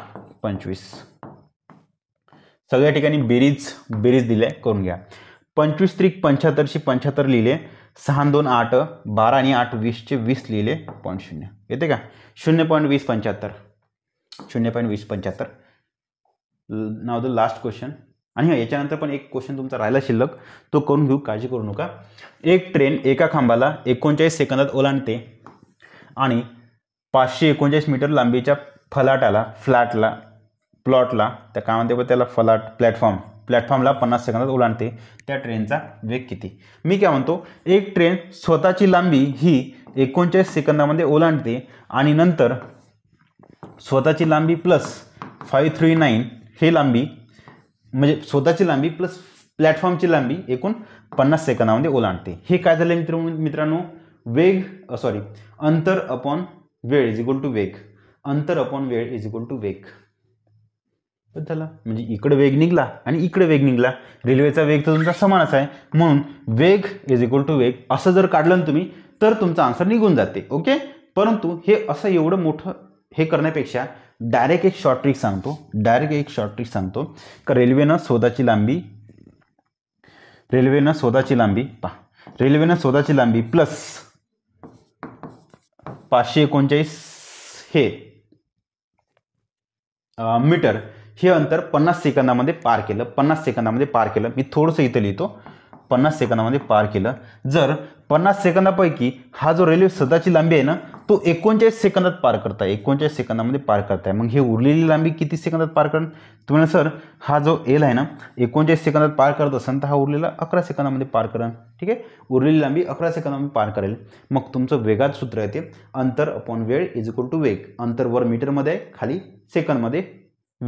पंचवीस सगळ्या ठिकाणी बेरीज बेरीज दिले करून घ्या पंचवीस त्रिक पंच्याहत्तरशी पंच्याहत्तर लिहिले सहा दोन आठ बारा आणि आठ वीसचे वीस लिहिले पॉईंट शून्य येते का शून्य पॉईंट वीस पंच्याहत्तर शून्य पॉईंट वीस पंच्याहत्तर नाव द लास्ट क्वेश्चन आणि याच्यानंतर पण एक क्वेश्चन तुमचा राहिला शिल्लक तो करून घेऊ काळजी करू नका एक ट्रेन एका खांबाला एकोणचाळीस सेकंदात ओलांडते आणि पाचशे एकोणचाळीस मीटर लांबीच्या फलाटाला फ्लॅटला प्लॉटला त्या काय म्हणते त्याला फलाट प्लॅटफॉर्म प्लॅटफॉर्मला पन्नास सेकंदात ओलांडते त्या ट्रेनचा वेग किती मी काय म्हणतो एक ट्रेन स्वतःची लांबी ही एकोणचाळीस सेकंदामध्ये ओलांडते आणि नंतर स्वतःची लांबी प्लस फाईव्ह थ्री नाईन हे लांबी म्हणजे स्वतःची लांबी प्लस प्लॅटफॉर्मची लांबी एकूण पन्नास सेकंदामध्ये ओलांडते हे काय झाले मित्र मित्रांनो वेग सॉरी अंतर अपॉन वेळ इज इक्वल टू वेग अंतर अपॉन वेळ इज इक्वल टू वेग झाला म्हणजे इकडे वेग निघला आणि इकडे वेग निघला रेल्वेचा वेग तर तुमचा समानच आहे म्हणून वेग इज इक्वल टू वेग असं जर काढलं ना तुम्ही तर तुमचा आन्सर निघून जाते ओके परंतु हे असं एवढं मोठं हे करण्यापेक्षा डायरेक्ट एक शॉर्ट ट्रिक सांगतो डायरेक्ट एक शॉर्ट ट्रिक सांगतो का रेल्वेनं स्वतःची लांबी रेल्वेनं स्वतःची लांबी पहा रेल्वेनं स्वतःची लांबी प्लस पाचशे एकोणचाळीस हे मीटर हे अंतर पन्नास सेकंदामध्ये पार केलं पन्नास सेकंदामध्ये पार केलं मी थोडंसं इथं लिहितो पन्नास सेकंदामध्ये पार केलं जर पन्नास सेकंदापैकी हा जो रेल्वे सदाची लांबी आहे ना तो एकोणचाळीस सेकंदात पार करताय एकोणचाळीस सेकंदामध्ये पार करताय मग हे उरलेली लांबी किती सेकंदात पार करण तुम्ही सर हा जो एल आहे ना एकोणचाळीस सेकंदात पार करत असेल तर हा उरलेला अकरा सेकंदामध्ये पार करण ठीक आहे उरलेली लांबी अकरा सेकंदामध्ये पार करेल मग तुमचं वेगात सूत्र येते अंतर अपॉन वेळ इज इक्वल टू वेग अंतर वर मीटरमध्ये आहे खाली सेकंदमध्ये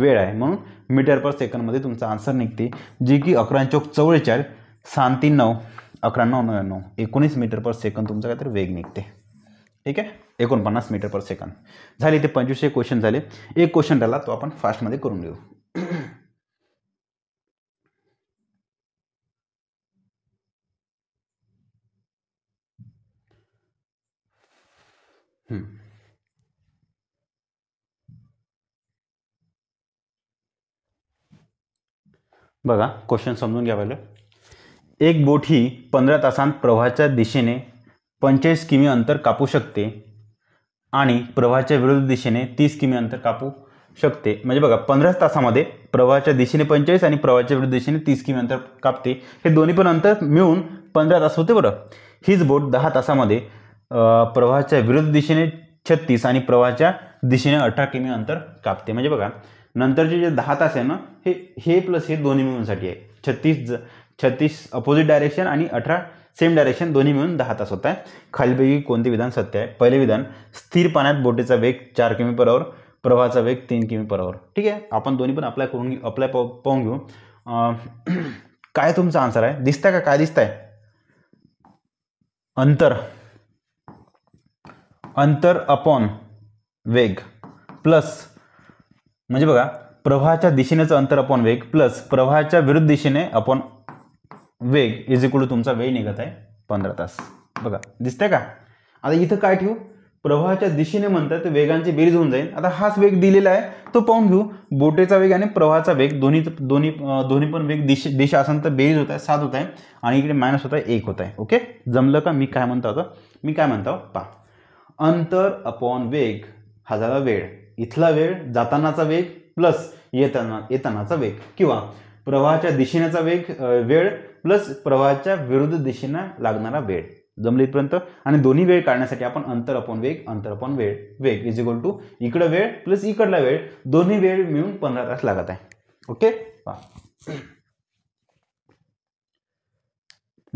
वेळ आहे म्हणून मीटर पर सेकंदमध्ये तुमचा आन्सर निघते जी की अकरा चौक चव्वेचाळ शांती नऊ अकरा नऊ नव्याण्णव एकोणीस मीटर पर सेकंद तुमचा काहीतरी वेग निघते ठीक आहे एकोणपन्नास मीटर पर सेकंद झाले ते पंचवीसशे क्वेश्चन झाले एक क्वेश्चन राहिला तो आपण फास्टमध्ये करून घेऊ हम्म बघा क्वेश्चन समजून घ्या पाहिलं एक बोट ही पंधरा तासांत प्रवाहाच्या दिशेने पंचेचाळीस किमी अंतर कापू शकते आणि प्रवाहाच्या विरुद्ध दिशेने तीस किमी अंतर कापू शकते म्हणजे बघा पंधरा तासामध्ये प्रवाहाच्या दिशेने पंचेचाळीस आणि प्रवाहाच्या विरुद्ध दिशेने तीस किमी अंतर कापते हे दोन्ही पण अंतर मिळून पंधरा तास होते बरं हीच बोट दहा तासामध्ये प्रवाहाच्या विरुद्ध दिशेने छत्तीस आणि प्रवाहाच्या दिशेने अठरा किमी अंतर कापते म्हणजे बघा नंतरचे जे दहा तास आहे ना हे हे प्लस हे दोन्ही मिळूनसाठी आहे छत्तीस छत्तीस अपोजिट डायरेक्शन आणि अठरा सेम डायरेक्शन दोन्ही मिळून दहा तास होत आहे खालीपैकी कोणते विधान सत्य आहे पहिले विधान स्थिर पाण्यात बोटीचा वेग चार किमी परावर प्रवाहाचा वेग तीन किमी परावर ठीक आहे आपण दोन्ही पण अप्लाय करून घेऊ अप्लाय पाहून घेऊ काय तुमचा आन्सर आहे दिसतंय का काय दिसतंय अंतर अंतर अपॉन वेग प्लस म्हणजे बघा प्रवाहाच्या दिशेनेचं अंतर अपॉन वेग प्लस प्रवाहाच्या विरुद्ध दिशेने अपॉन वेग इज इक्वल टू तुमचा वेळ निघत आहे पंधरा तास बघा दिसतंय का आता इथं काय ठेवू प्रवाहाच्या दिशेने म्हणतात वेगांची बेरीज होऊन जाईल आता हाच वेग दिलेला आहे तो पाहून घेऊ बोटेचा वेग आणि प्रवाहाचा वेग दोन्ही दोन्ही दोन्ही पण वेग दिशे दिशा असेल तर बेरीज होत आहे सात होत आहे आणि इकडे मायनस होत आहे एक होत आहे ओके जमलं का मी काय म्हणतो आता मी काय म्हणतो पा अंतर अपॉन वेग हा झाला वेळ इथला वेळ जातानाचा वेग प्लस येताना येतानाचा वेग किंवा प्रवाहाच्या दिशेनेचा वेग वेळ प्लस प्रवाहाच्या विरुद्ध दिशेनं लागणारा वेळ जमले इथपर्यंत आणि दोन्ही वेळ काढण्यासाठी आपण अंतर अपॉन वेग अंतर अपॉन वेळ वेग इज इक्वल टू इकडं वेळ प्लस इकडला वेळ दोन्ही वेळ मिळून पंधरा तास लागत आहे ओके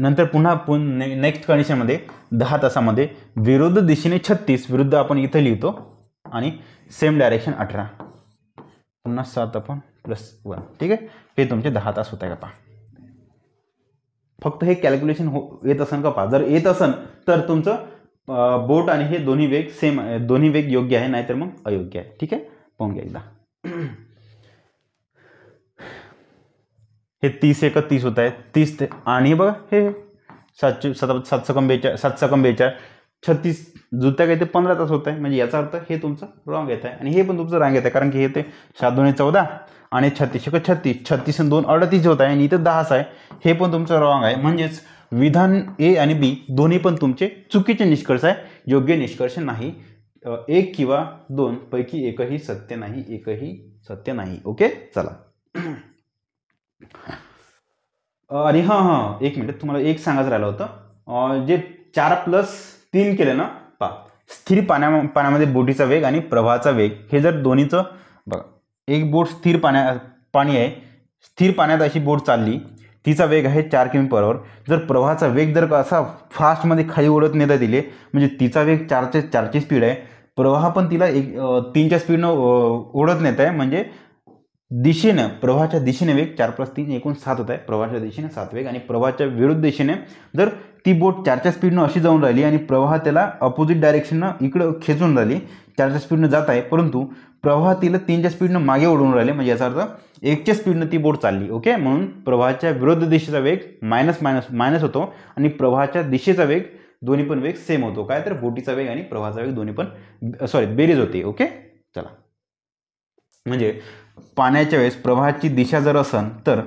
नंतर पुन्हा पुन ने, नेक्स्ट कंडिशनमध्ये दहा तासामध्ये विरुद्ध दिशेने छत्तीस विरुद्ध आपण इथं लिहितो आणि सेम डायरेक्शन अठरा पुन्हा सात आपण प्लस वन ठीक आहे हे तुमचे दहा तास होत आहे हो, का पहा फक्त हे कॅल्क्युलेशन हो येत असेल का पा जर येत असेल तर तुमचं बोट आणि हे दोन्ही वेग सेम दोन्ही वेग योग्य आहे नाहीतर मग अयोग्य आहे ठीक आहे पाहून घ्या एकदा हे तीस एक तीस होत आहे तीस ते आणि बघा हे सातशे सात सातशे कम बेचाळ सातशे कम बेचाळ छत्तीस जुत्या काय ते पंधरा तास होत आहे म्हणजे याचा अर्थ हे तुमचं रॉंग येत आहे आणि हे पण तुमचं रांग येत आहे कारण की हे ते सात दोन्ही चौदा आणि छत्तीस एक छत्तीस छत्तीस आणि दोन अडतीस होत आहे आणि इथं दहाच आहे हे पण तुमचं रॉंग आहे म्हणजेच विधान ए आणि बी दोन्ही पण तुमचे चुकीचे निष्कर्ष आहे योग्य निष्कर्ष नाही एक किंवा दोन पैकी एकही सत्य नाही एकही सत्य नाही ओके चला आणि हां हां एक मिनिट तुम्हाला एक सांगायचं राहिलं होतं जे चार प्लस तीन केलं ना पा स्थिर पाण्या पाण्यामध्ये बोटीचा वेग आणि प्रवाहाचा वेग हे जर दोन्हीचं बघा एक बोट स्थिर पाण्या पाणी आहे स्थिर पाण्यात अशी बोट चालली तिचा वेग आहे चार किमी पर आवर जर प्रवाहाचा वेग जर असा फास्टमध्ये खाली ओढत नेता दिले म्हणजे तिचा वेग चारचे चारची स्पीड आहे प्रवाह पण तिला एक तीनच्या स्पीडनं ओढत नेत आहे म्हणजे दिशेनं प्रवाहाच्या दिशेने वेग चार प्लस तीन एकूण सात होत आहे प्रवाहाच्या दिशेने सात वेग आणि प्रवाहाच्या विरुद्ध दिशेने जर ती बोट चारच्या स्पीडनं अशी जाऊन राहिली आणि प्रवाह त्याला अपोजिट डायरेक्शननं इकडं खेचून राहिली चारच्या स्पीडनं जात आहे परंतु प्रवाह तिला तीनच्या स्पीडनं मागे ओढून राहिले म्हणजे याचा अर्थ एकच्या स्पीडनं ती बोट चालली ओके म्हणून प्रवाहाच्या विरुद्ध दिशेचा वेग मायनस मायनस मायनस होतो आणि प्रवाहाच्या दिशेचा वेग दोन्ही पण वेग सेम होतो काय तर बोटीचा वेग आणि प्रवाहाचा वेग दोन्ही पण सॉरी बेरीज होते ओके चला म्हणजे पाण्याच्या वेळेस प्रवाहाची दिशा जर असन तर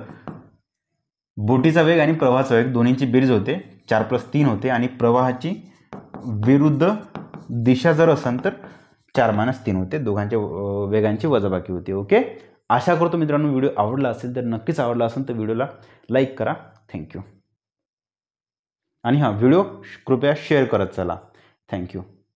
बोटीचा वेग आणि प्रवाहाचा वेग दोन्हींची बेरीज होते चार प्लस तीन होते आणि प्रवाहाची विरुद्ध दिशा जर असेल तर चार मायनस तीन होते दोघांच्या वेगांची वजाबाकी होते ओके आशा करतो मित्रांनो व्हिडिओ आवडला असेल तर नक्कीच आवडला असेल तर व्हिडिओला लाईक करा थँक्यू आणि हां व्हिडिओ कृपया शेअर करत चला थँक्यू